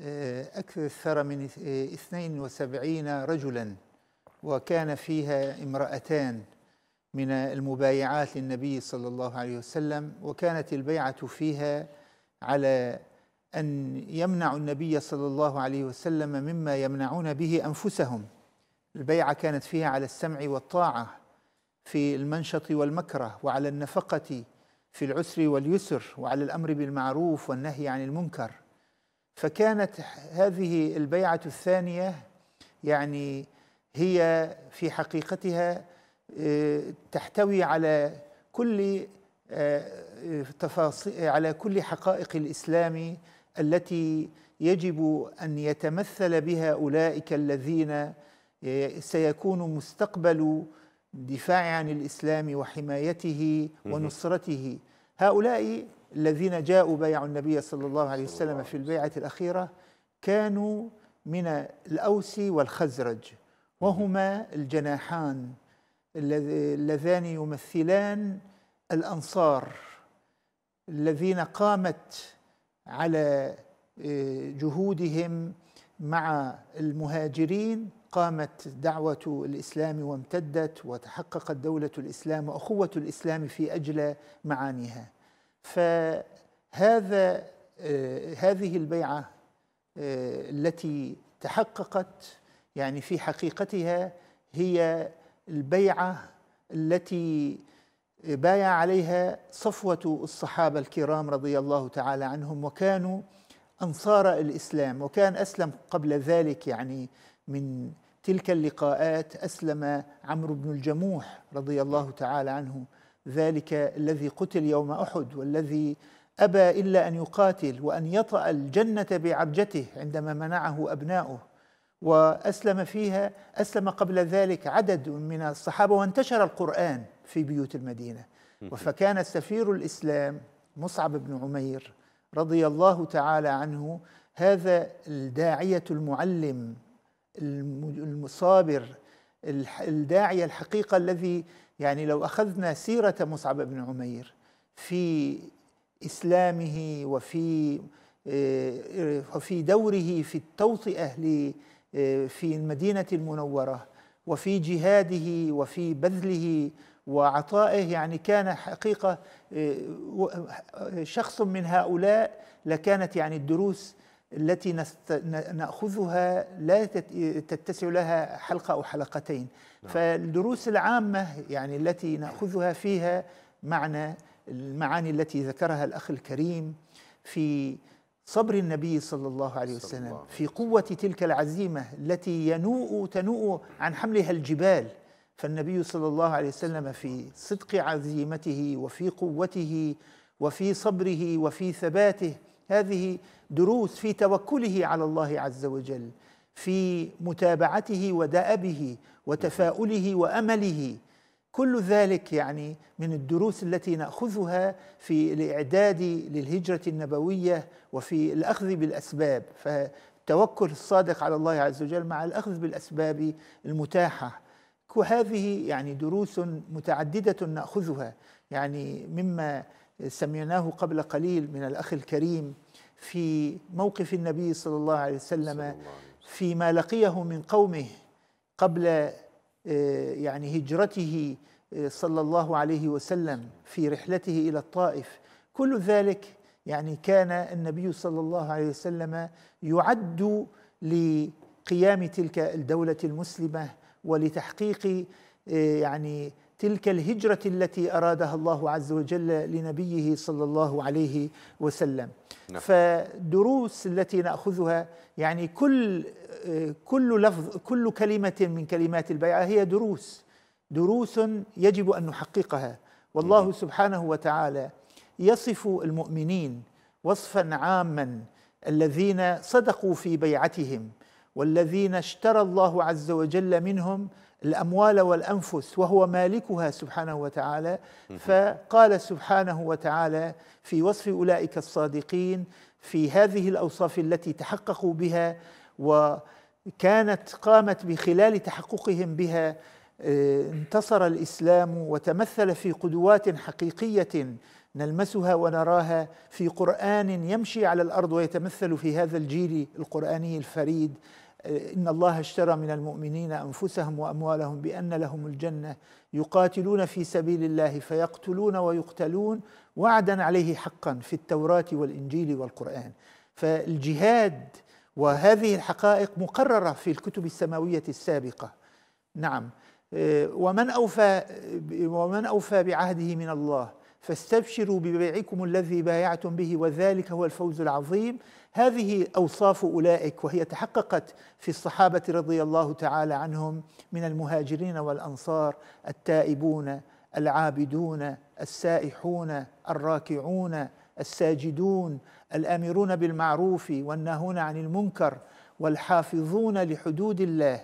آه، أكثر من 72 رجلا وكان فيها امرأتان من المبايعات للنبي صلى الله عليه وسلم وكانت البيعة فيها على أن يمنع النبي صلى الله عليه وسلم مما يمنعون به أنفسهم البيعة كانت فيها على السمع والطاعة في المنشط والمكره وعلى النفقة في العسر واليسر وعلى الأمر بالمعروف والنهي عن المنكر فكانت هذه البيعة الثانية يعني هي في حقيقتها آه، تحتوي على كل آه، تفاصيل على كل حقائق الإسلام التي يجب ان يتمثل بها اولئك الذين سيكون مستقبل الدفاع عن الاسلام وحمايته ونصرته هؤلاء الذين جاءوا بايعوا النبي صلى الله عليه وسلم في البيعه الاخيره كانوا من الاوس والخزرج وهما الجناحان اللذان يمثلان الانصار الذين قامت على آه، جهودهم مع المهاجرين قامت دعوة الإسلام وامتدت وتحققت دولة الإسلام وأخوة الإسلام في أجل معانيها فهذا آه، هذه البيعة آه، التي تحققت يعني في حقيقتها هي البيعة التي بايع عليها صفوة الصحابة الكرام رضي الله تعالى عنهم وكانوا أنصار الإسلام وكان أسلم قبل ذلك يعني من تلك اللقاءات أسلم عمرو بن الجموح رضي الله تعالى عنه ذلك الذي قتل يوم أحد والذي أبى إلا أن يقاتل وأن يطأ الجنة بعرجته عندما منعه أبناؤه وأسلم فيها أسلم قبل ذلك عدد من الصحابة وانتشر القرآن في بيوت المدينة وفكان سفير الإسلام مصعب بن عمير رضي الله تعالى عنه هذا الداعية المعلم المصابر الداعية الحقيقة الذي يعني لو أخذنا سيرة مصعب بن عمير في إسلامه وفي آه، وفي دوره في التوطئة آه، في المدينة المنورة وفي جهاده وفي بذله وعطائه يعني كان حقيقة آه، آه، شخص من هؤلاء لكانت يعني الدروس التي ناخذها لا تتسع لها حلقه او حلقتين نعم. فالدروس العامه يعني التي ناخذها فيها معنى المعاني التي ذكرها الاخ الكريم في صبر النبي صلى الله عليه وسلم في قوه تلك العزيمه التي ينوء تنوء عن حملها الجبال فالنبي صلى الله عليه وسلم في صدق عزيمته وفي قوته وفي صبره وفي ثباته هذه دروس في توكله على الله عز وجل في متابعته ودأبه وتفاؤله وأمله كل ذلك يعني من الدروس التي ناخذها في الاعداد للهجره النبويه وفي الاخذ بالاسباب فالتوكل الصادق على الله عز وجل مع الاخذ بالاسباب المتاحه هذه يعني دروس متعددة نأخذها يعني مما سمعناه قبل قليل من الأخ الكريم في موقف النبي صلى الله عليه وسلم فيما لقيه من قومه قبل آه، يعني هجرته آه، صلى الله عليه وسلم في رحلته إلى الطائف كل ذلك يعني كان النبي صلى الله عليه وسلم يعد لقيام تلك الدولة المسلمة ولتحقيق آه، يعني تلك الهجرة التي أرادها الله عز وجل لنبيه صلى الله عليه وسلم نعم. فدروس التي نأخذها يعني كل آه، كل لفظ كل كلمة من كلمات البيعة هي دروس دروس يجب أن نحققها والله سبحانه وتعالى يصف المؤمنين وصفا عاما الذين صدقوا في بيعتهم والذين اشترى الله عز وجل منهم الأموال والأنفس وهو مالكها سبحانه وتعالى فقال سبحانه وتعالى في وصف أولئك الصادقين في هذه الأوصاف التي تحققوا بها وكانت قامت بخلال تحققهم بها آه، انتصر الإسلام وتمثل في قدوات حقيقية نلمسها ونراها في قرآن يمشي على الأرض ويتمثل في هذا الجيل القرآني الفريد إن الله اشترى من المؤمنين أنفسهم وأموالهم بأن لهم الجنة يقاتلون في سبيل الله فيقتلون ويقتلون وعدا عليه حقا في التوراة والإنجيل والقرآن فالجهاد وهذه الحقائق مقررة في الكتب السماوية السابقة نعم آه، ومن أوفى ومن أوفى بعهده من الله فاستبشروا ببيعكم الذي بايعتم به وذلك هو الفوز العظيم هذه اوصاف اولئك وهي تحققت في الصحابه رضي الله تعالى عنهم من المهاجرين والانصار التائبون العابدون السائحون الراكعون الساجدون الامرون بالمعروف والناهون عن المنكر والحافظون لحدود الله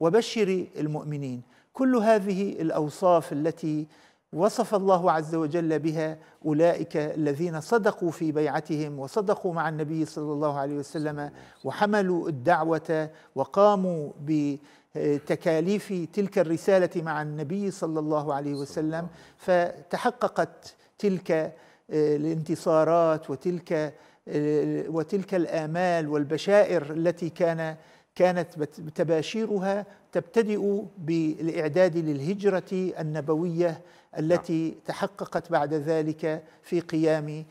وبشر المؤمنين كل هذه الاوصاف التي وصف الله عز وجل بها اولئك الذين صدقوا في بيعتهم وصدقوا مع النبي صلى الله عليه وسلم وحملوا الدعوه وقاموا بتكاليف تلك الرساله مع النبي صلى الله عليه وسلم فتحققت تلك الانتصارات وتلك وتلك الامال والبشائر التي كان كانت تباشيرها تبتدئ بالاعداد للهجره النبويه التي تحققت بعد ذلك في قيام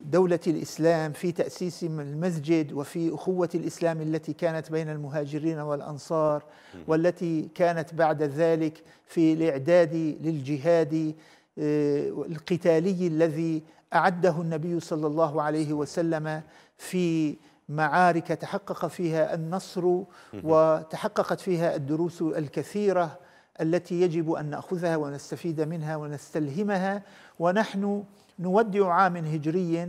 دولة الإسلام في تأسيس المسجد وفي أخوة الإسلام التي كانت بين المهاجرين والأنصار والتي كانت بعد ذلك في الإعداد للجهاد آه، القتالي الذي أعده النبي صلى الله عليه وسلم في معارك تحقق فيها النصر وتحققت فيها الدروس الكثيرة التي يجب ان ناخذها ونستفيد منها ونستلهمها ونحن نودع عام هجري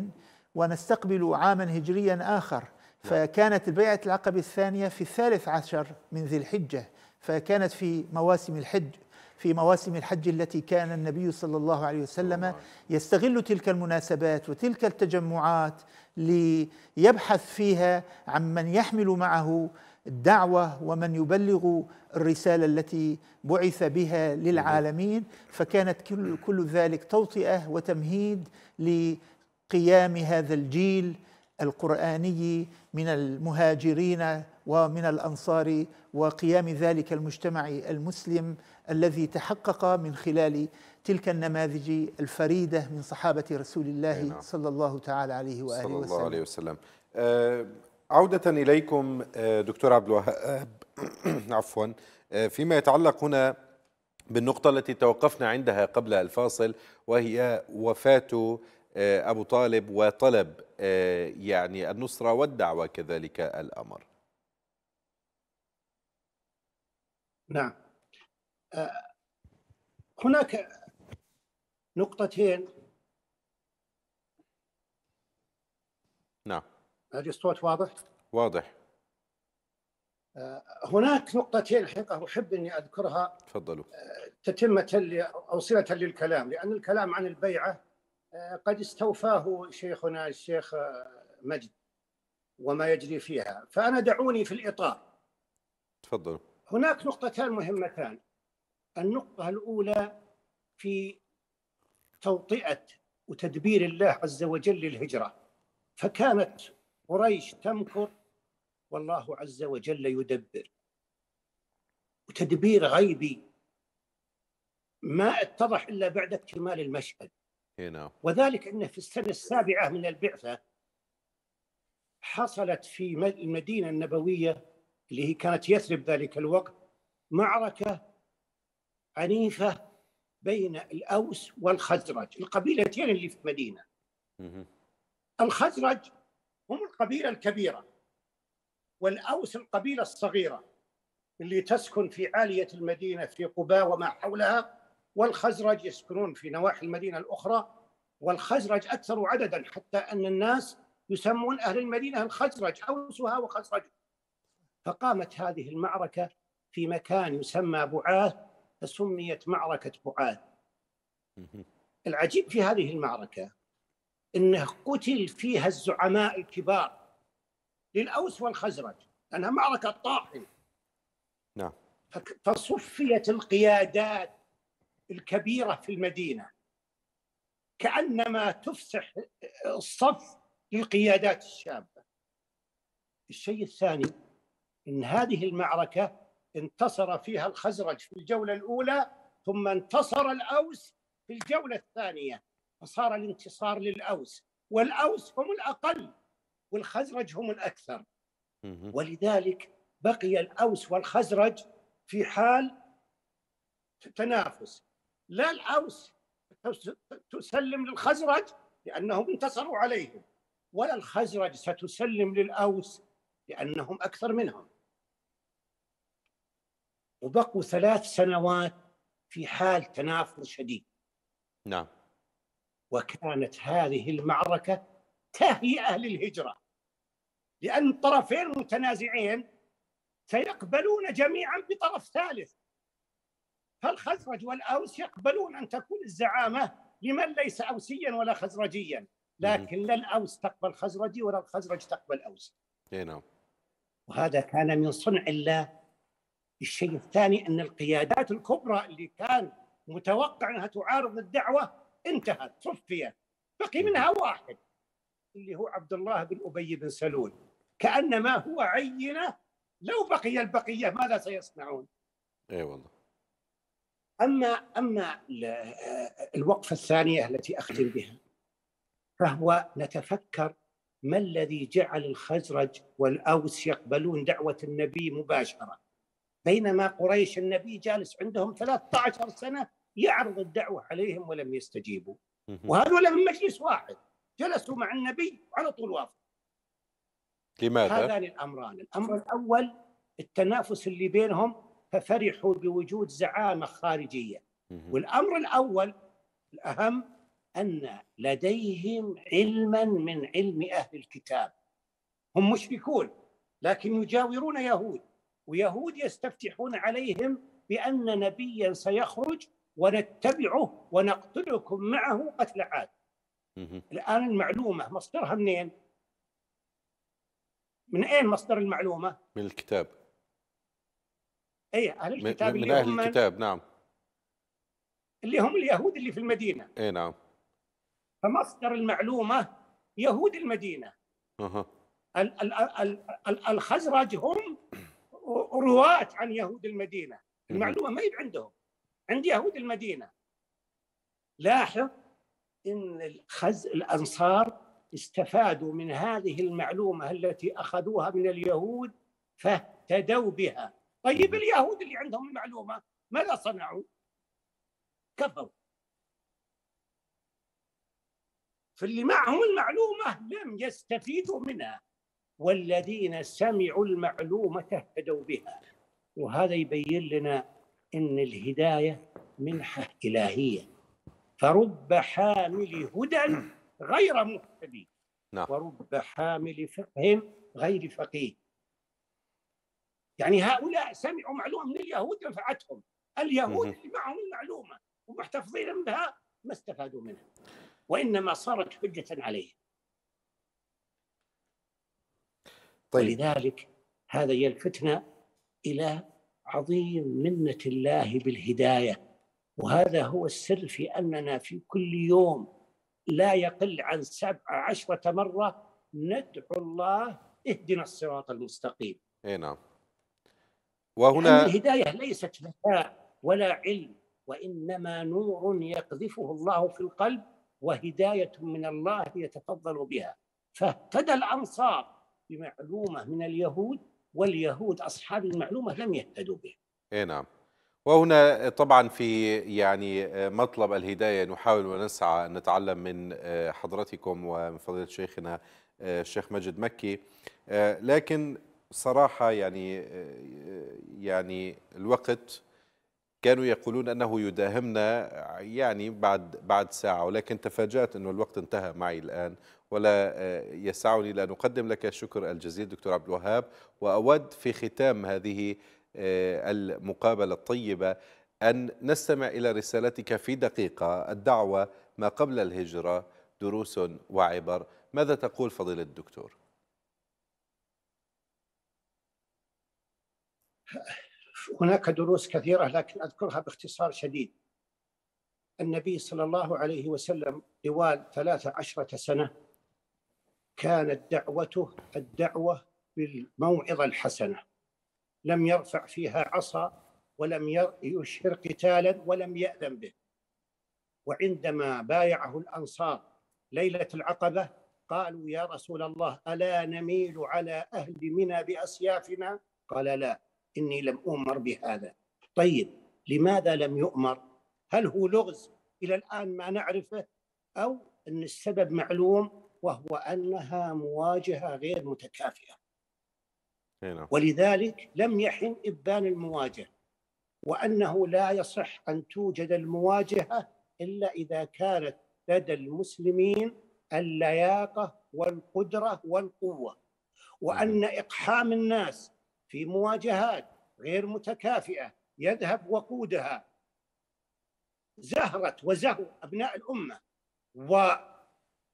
ونستقبل عاما هجريا اخر نعم. فكانت بيعه العقبه الثانيه في الثالث عشر من ذي الحجه فكانت في مواسم الحج في مواسم الحج التي كان النبي صلى الله عليه وسلم يستغل تلك المناسبات وتلك التجمعات ليبحث فيها عمن يحمل معه الدعوه ومن يبلغ الرساله التي بعث بها للعالمين فكانت كل كل ذلك توطئه وتمهيد لقيام هذا الجيل القراني من المهاجرين ومن الانصار وقيام ذلك المجتمع المسلم الذي تحقق من خلال تلك النماذج الفريده من صحابه رسول الله نعم. صلى الله تعالى عليه واله وسلم. صلى الله عليه وسلم. آه، عودة إليكم آه، دكتور عبد الوهاب [COUGHS] عفوا آه، فيما يتعلق هنا بالنقطة التي توقفنا عندها قبل الفاصل وهي وفاة آه، أبو طالب وطلب يعني النصرة والدعوة كذلك الأمر نعم هناك نقطتين هل الصوت واضح؟ واضح آه، هناك نقطتين حقيقة أحب أني أذكرها تفضلوا آه، تتمة أو صلة للكلام لأن الكلام عن البيعة آه، قد استوفاه شيخنا الشيخ مجد وما يجري فيها فأنا دعوني في الإطار تفضلوا هناك نقطتان مهمتان النقطة الأولى في توطئة وتدبير الله عز وجل للهجرة فكانت قريش تمكر والله عز وجل يدبر وتدبير غيبي ما اتضح الا بعد اكتمال المشهد هنا. إيه، نعم. وذلك ان في السنه السابعه من البعثه حصلت في المدينه النبويه اللي هي كانت يثرب ذلك الوقت معركه عنيفه بين الاوس والخزرج القبيلتين اللي في المدينه الخزرج هم القبيلة الكبيرة والأوس القبيلة الصغيرة اللي تسكن في عالية المدينة في قباء وما حولها والخزرج يسكنون في نواحي المدينة الأخرى والخزرج أكثر عددا حتى أن الناس يسمون أهل المدينة الخزرج أوسها وخزرجها فقامت هذه المعركة في مكان يسمى بعاث فسميت معركة بعاث العجيب في هذه المعركة انه قتل فيها الزعماء الكبار للاوس والخزرج لانها معركه طاحنه نعم فصفيت القيادات الكبيره في المدينه كانما تفسح الصف للقيادات الشابه الشيء الثاني ان هذه المعركه انتصر فيها الخزرج في الجوله الاولى ثم انتصر الاوس في الجوله الثانيه فصار الانتصار للأوس والأوس هم الأقل والخزرج هم الأكثر ولذلك بقي الأوس والخزرج في حال تنافس لا الأوس تسلم للخزرج لأنهم انتصروا عليهم ولا الخزرج ستسلم للأوس لأنهم أكثر منهم وبقوا ثلاث سنوات في حال تنافر شديد نعم وكانت هذه المعركة تهيئة للهجرة لأن الطرفين متنازعين سيقبلون جميعا بطرف ثالث فالخزرج والأوس يقبلون أن تكون الزعامة لمن ليس أوسيا ولا خزرجيا لكن لا الأوس تقبل خزرجي ولا الخزرج تقبل أوسي إيه، نعم وهذا كان من صنع الله الشيء الثاني أن القيادات الكبرى اللي كان متوقع أنها تعارض الدعوة انتهت صفيت بقي منها واحد اللي هو عبد الله بن ابي بن سلول كانما هو عينه لو بقي البقيه ماذا سيصنعون؟ اي والله اما اما الوقفه الثانيه التي اختم بها فهو نتفكر ما الذي جعل الخزرج والاوس يقبلون دعوه النبي مباشره بينما قريش النبي جالس عندهم 13 سنه يعرض الدعوة عليهم ولم يستجيبوا وهذول من مجلس واحد جلسوا مع النبي على طول وافق لماذا؟ هذان الأمران الأمر الأول التنافس اللي بينهم ففرحوا بوجود زعامة خارجية والأمر الأول الأهم أن لديهم علما من علم أهل الكتاب هم مشركون لكن يجاورون يهود ويهود يستفتحون عليهم بأن نبيا سيخرج ونتبعه ونقتلكم معه قتل عاد الآن المعلومة مصدرها منين؟ من أين مصدر المعلومة؟ من الكتاب أي أهل الكتاب من, من أهل الكتاب نعم اللي هم اليهود اللي في المدينة أي نعم فمصدر المعلومة يهود المدينة أه. الخزرج هم رواة عن يهود المدينة المعلومة ما هي عندهم عند يهود المدينه لاحظ ان الخز الانصار استفادوا من هذه المعلومه التي اخذوها من اليهود فاهتدوا بها طيب اليهود اللي عندهم المعلومه ماذا صنعوا كفروا فاللي معهم المعلومه لم يستفيدوا منها والذين سمعوا المعلومه اهتدوا بها وهذا يبين لنا ان الهدايه منحه الهيه فرب حامل هدى غير مهتدي نعم. ورب حامل فقه غير فقيه يعني هؤلاء سمعوا معلومه من اليهود نفعتهم اليهود اللي معهم المعلومه ومحتفظين منها ما استفادوا منها وانما صارت حجه عليهم طيب. ولذلك هذا يلفتنا الى عظيم منة الله بالهداية وهذا هو السر في أننا في كل يوم لا يقل عن سبع عشرة مرة ندعو الله اهدنا الصراط المستقيم اي نعم وهنا يعني الهداية ليست ذكاء ولا علم وإنما نور يقذفه الله في القلب وهداية من الله يتفضل بها فاهتدى الأنصار بمعلومة من اليهود واليهود أصحاب المعلومة لم يهتدوا به إيه نعم وهنا طبعا في يعني مطلب الهداية نحاول ونسعى أن نتعلم من آه، حضرتكم ومن فضيلة شيخنا آه، الشيخ مجد مكي آه، لكن صراحة يعني يعني الوقت كانوا يقولون أنه يداهمنا يعني بعد بعد ساعة ولكن تفاجأت أنه الوقت انتهى معي الآن ولا آه، يسعني لأن أقدم لك الشكر الجزيل دكتور عبد الوهاب وأود في ختام هذه آه، المقابلة الطيبة أن نستمع إلى رسالتك في دقيقة الدعوة ما قبل الهجرة دروس وعبر ماذا تقول فضيلة الدكتور؟ هناك دروس كثيرة لكن أذكرها باختصار شديد النبي صلى الله عليه وسلم طوال 13 عشرة سنة كانت دعوته الدعوة بالموعظة الحسنة لم يرفع فيها عصا ولم يشهر قتالا ولم يأذن به وعندما بايعه الأنصار ليلة العقبة قالوا يا رسول الله ألا نميل على أهل منى بأسيافنا قال لا إني لم أؤمر بهذا طيب لماذا لم يؤمر هل هو لغز إلى الآن ما نعرفه أو أن السبب معلوم وهو أنها مواجهة غير متكافئة نعم. ولذلك لم يحن إبان المواجهة وأنه لا يصح أن توجد المواجهة إلا إذا كانت لدى المسلمين اللياقة والقدرة والقوة وأن إقحام الناس في مواجهات غير متكافئة يذهب وقودها زهرة وزهو أبناء الأمة و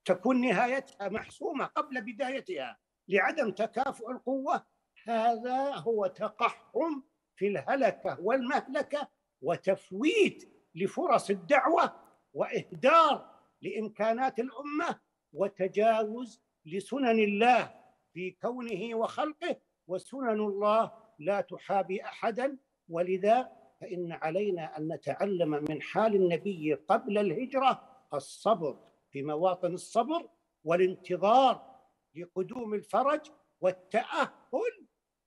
تكون نهايتها محسومه قبل بدايتها لعدم تكافؤ القوه هذا هو تقحم في الهلكه والمهلكه وتفويت لفرص الدعوه واهدار لامكانات الامه وتجاوز لسنن الله في كونه وخلقه وسنن الله لا تحابي احدا ولذا فان علينا ان نتعلم من حال النبي قبل الهجره الصبر في مواطن الصبر والانتظار لقدوم الفرج والتأهل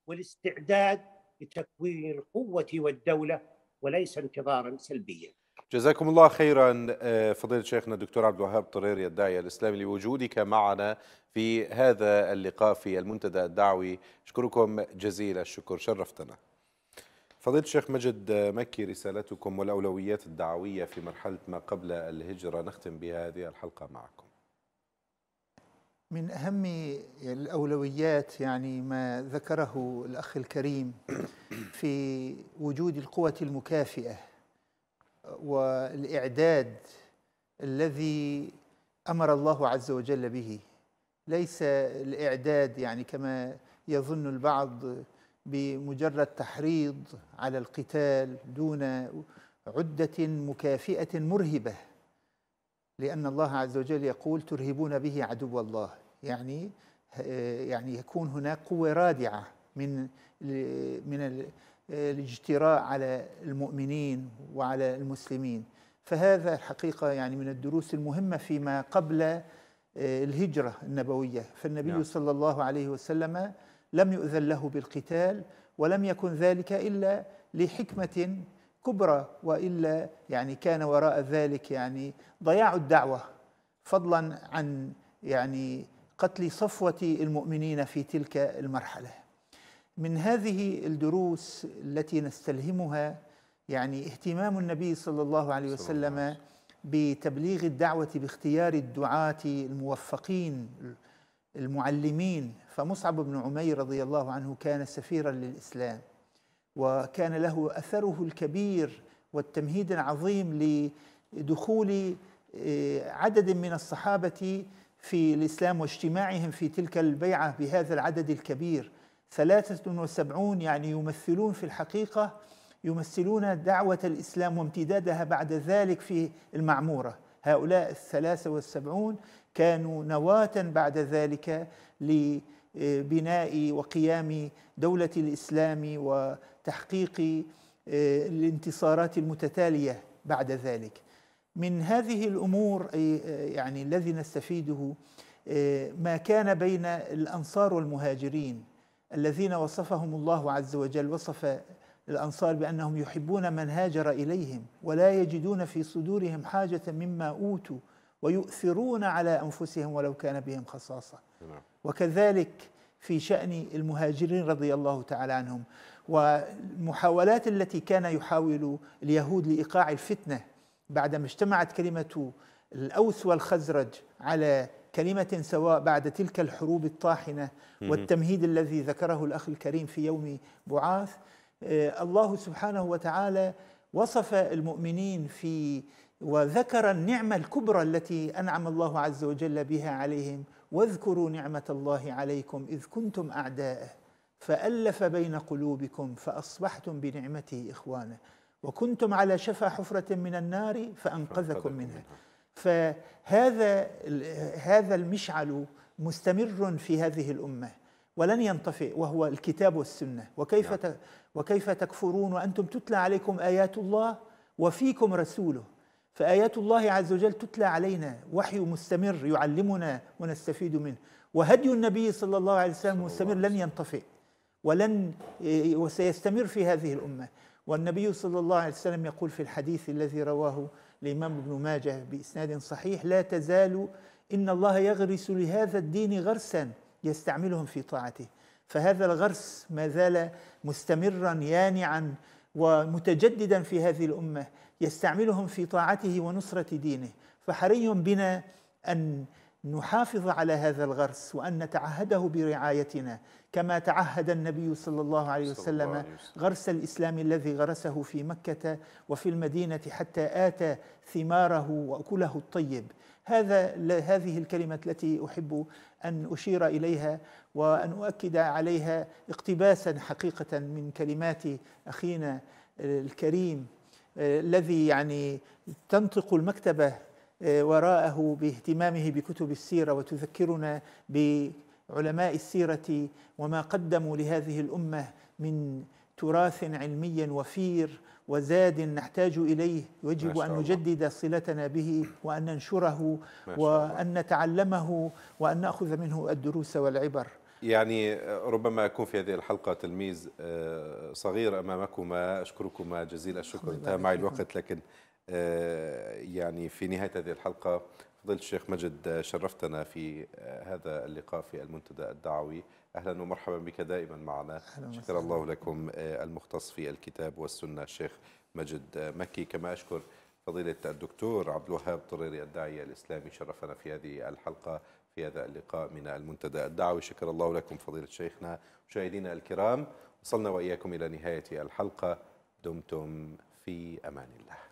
والاستعداد لتكوين القوة والدولة وليس انتظارا سلبيا جزاكم الله خيرا آه، فضيلة شيخنا الدكتور عبد الوهاب طريري الداعية الإسلامي لوجودك معنا في هذا اللقاء في المنتدى الدعوي أشكركم جزيل الشكر شرفتنا فضيلة الشيخ مجد مكي رسالتكم والأولويات الدعوية في مرحلة ما قبل الهجرة نختم بها هذه الحلقة معكم من أهم الأولويات يعني ما ذكره الأخ الكريم في وجود القوة المكافئة والإعداد الذي أمر الله عز وجل به ليس الإعداد يعني كما يظن البعض بمجرد تحريض على القتال دون عده مكافئه مرهبه لان الله عز وجل يقول ترهبون به عدو الله يعني يعني يكون هناك قوه رادعه من من الاجتراء على المؤمنين وعلى المسلمين فهذا الحقيقه يعني من الدروس المهمه فيما قبل آه، الهجره النبويه فالنبي نعم. صلى الله عليه وسلم لم يؤذن له بالقتال ولم يكن ذلك إلا لحكمة كبرى وإلا يعني كان وراء ذلك يعني ضياع الدعوة فضلا عن يعني قتل صفوة المؤمنين في تلك المرحلة من هذه الدروس التي نستلهمها يعني اهتمام النبي صلى الله عليه وسلم بتبليغ الدعوة باختيار الدعاة الموفقين المعلمين فمصعب بن عمير رضي الله عنه كان سفيرا للإسلام وكان له أثره الكبير والتمهيد العظيم لدخول آه، عدد من الصحابة في الإسلام واجتماعهم في تلك البيعة بهذا العدد الكبير ثلاثة وسبعون يعني يمثلون في الحقيقة يمثلون دعوة الإسلام وامتدادها بعد ذلك في المعمورة هؤلاء الثلاثة والسبعون كانوا نواة بعد ذلك لبناء وقيام دولة الإسلام وتحقيق آه، الانتصارات المتتالية بعد ذلك من هذه الأمور آه، يعني الذي نستفيده آه، ما كان بين الأنصار والمهاجرين الذين وصفهم الله عز وجل وصف الأنصار بأنهم يحبون من هاجر إليهم ولا يجدون في صدورهم حاجة مما أوتوا ويؤثرون على أنفسهم ولو كان بهم خصاصة وكذلك في شأن المهاجرين رضي الله تعالى عنهم والمحاولات التي كان يحاول اليهود لإيقاع الفتنة بعدما اجتمعت كلمة الأوس والخزرج على كلمة سواء بعد تلك الحروب الطاحنة والتمهيد الذي ذكره الأخ الكريم في يوم بعاث آه، الله سبحانه وتعالى وصف المؤمنين في وذكر النعمه الكبرى التي انعم الله عز وجل بها عليهم واذكروا نعمه الله عليكم اذ كنتم اعداءه فالف بين قلوبكم فاصبحتم بنعمته اخوانا وكنتم على شفا حفره من النار فانقذكم منها فهذا هذا المشعل مستمر في هذه الامه ولن ينطفئ وهو الكتاب والسنة وكيف نعم. وكيف تكفرون وأنتم تتلى عليكم آيات الله وفيكم رسوله فآيات الله عز وجل تتلى علينا وحي مستمر يعلمنا ونستفيد منه وهدي النبي صلى الله عليه وسلم مستمر لن ينطفئ ولن إيه، وسيستمر في هذه الأمة والنبي صلى الله عليه وسلم يقول في الحديث الذي رواه الإمام ابن ماجه بإسناد صحيح لا تزال إن الله يغرس لهذا الدين غرساً يستعملهم في طاعته فهذا الغرس ما زال مستمرا يانعا ومتجددا في هذه الامه يستعملهم في طاعته ونصره دينه فحري بنا ان نحافظ على هذا الغرس وان نتعهده برعايتنا كما تعهد النبي صلى الله عليه وسلم غرس الإسلام الذي غرسه في مكة وفي المدينة حتى آتى ثماره وأكله الطيب هذا هذه الكلمة التي أحب أن أشير إليها وأن أؤكد عليها اقتباسا حقيقة من كلمات أخينا الكريم الذي يعني تنطق المكتبة آه، وراءه باهتمامه بكتب السيرة وتذكرنا ب علماء السيرة وما قدموا لهذه الأمة من تراث علمي وفير وزاد نحتاج إليه يجب أن نجدد صلتنا به وأن ننشره وأن نتعلمه وأن نأخذ منه الدروس والعبر يعني ربما يكون في هذه الحلقة تلميذ آه، صغير أمامكما أشكركما جزيل الشكر انتهى معي الوقت لكن آه، يعني في نهاية هذه الحلقة فضيلة الشيخ مجد شرفتنا في آه، هذا اللقاء في المنتدى الدعوي أهلا ومرحبا بك دائما معنا شكر الله لكم آه، المختص في الكتاب والسنة الشيخ مجد آه، مكي كما أشكر فضيلة الدكتور عبد الوهاب طريري الداعية الإسلامي شرفنا في هذه الحلقة في هذا اللقاء من المنتدى الدعوي شكر الله لكم فضيلة شيخنا مشاهدينا الكرام وصلنا وإياكم إلى نهاية الحلقة دمتم في أمان الله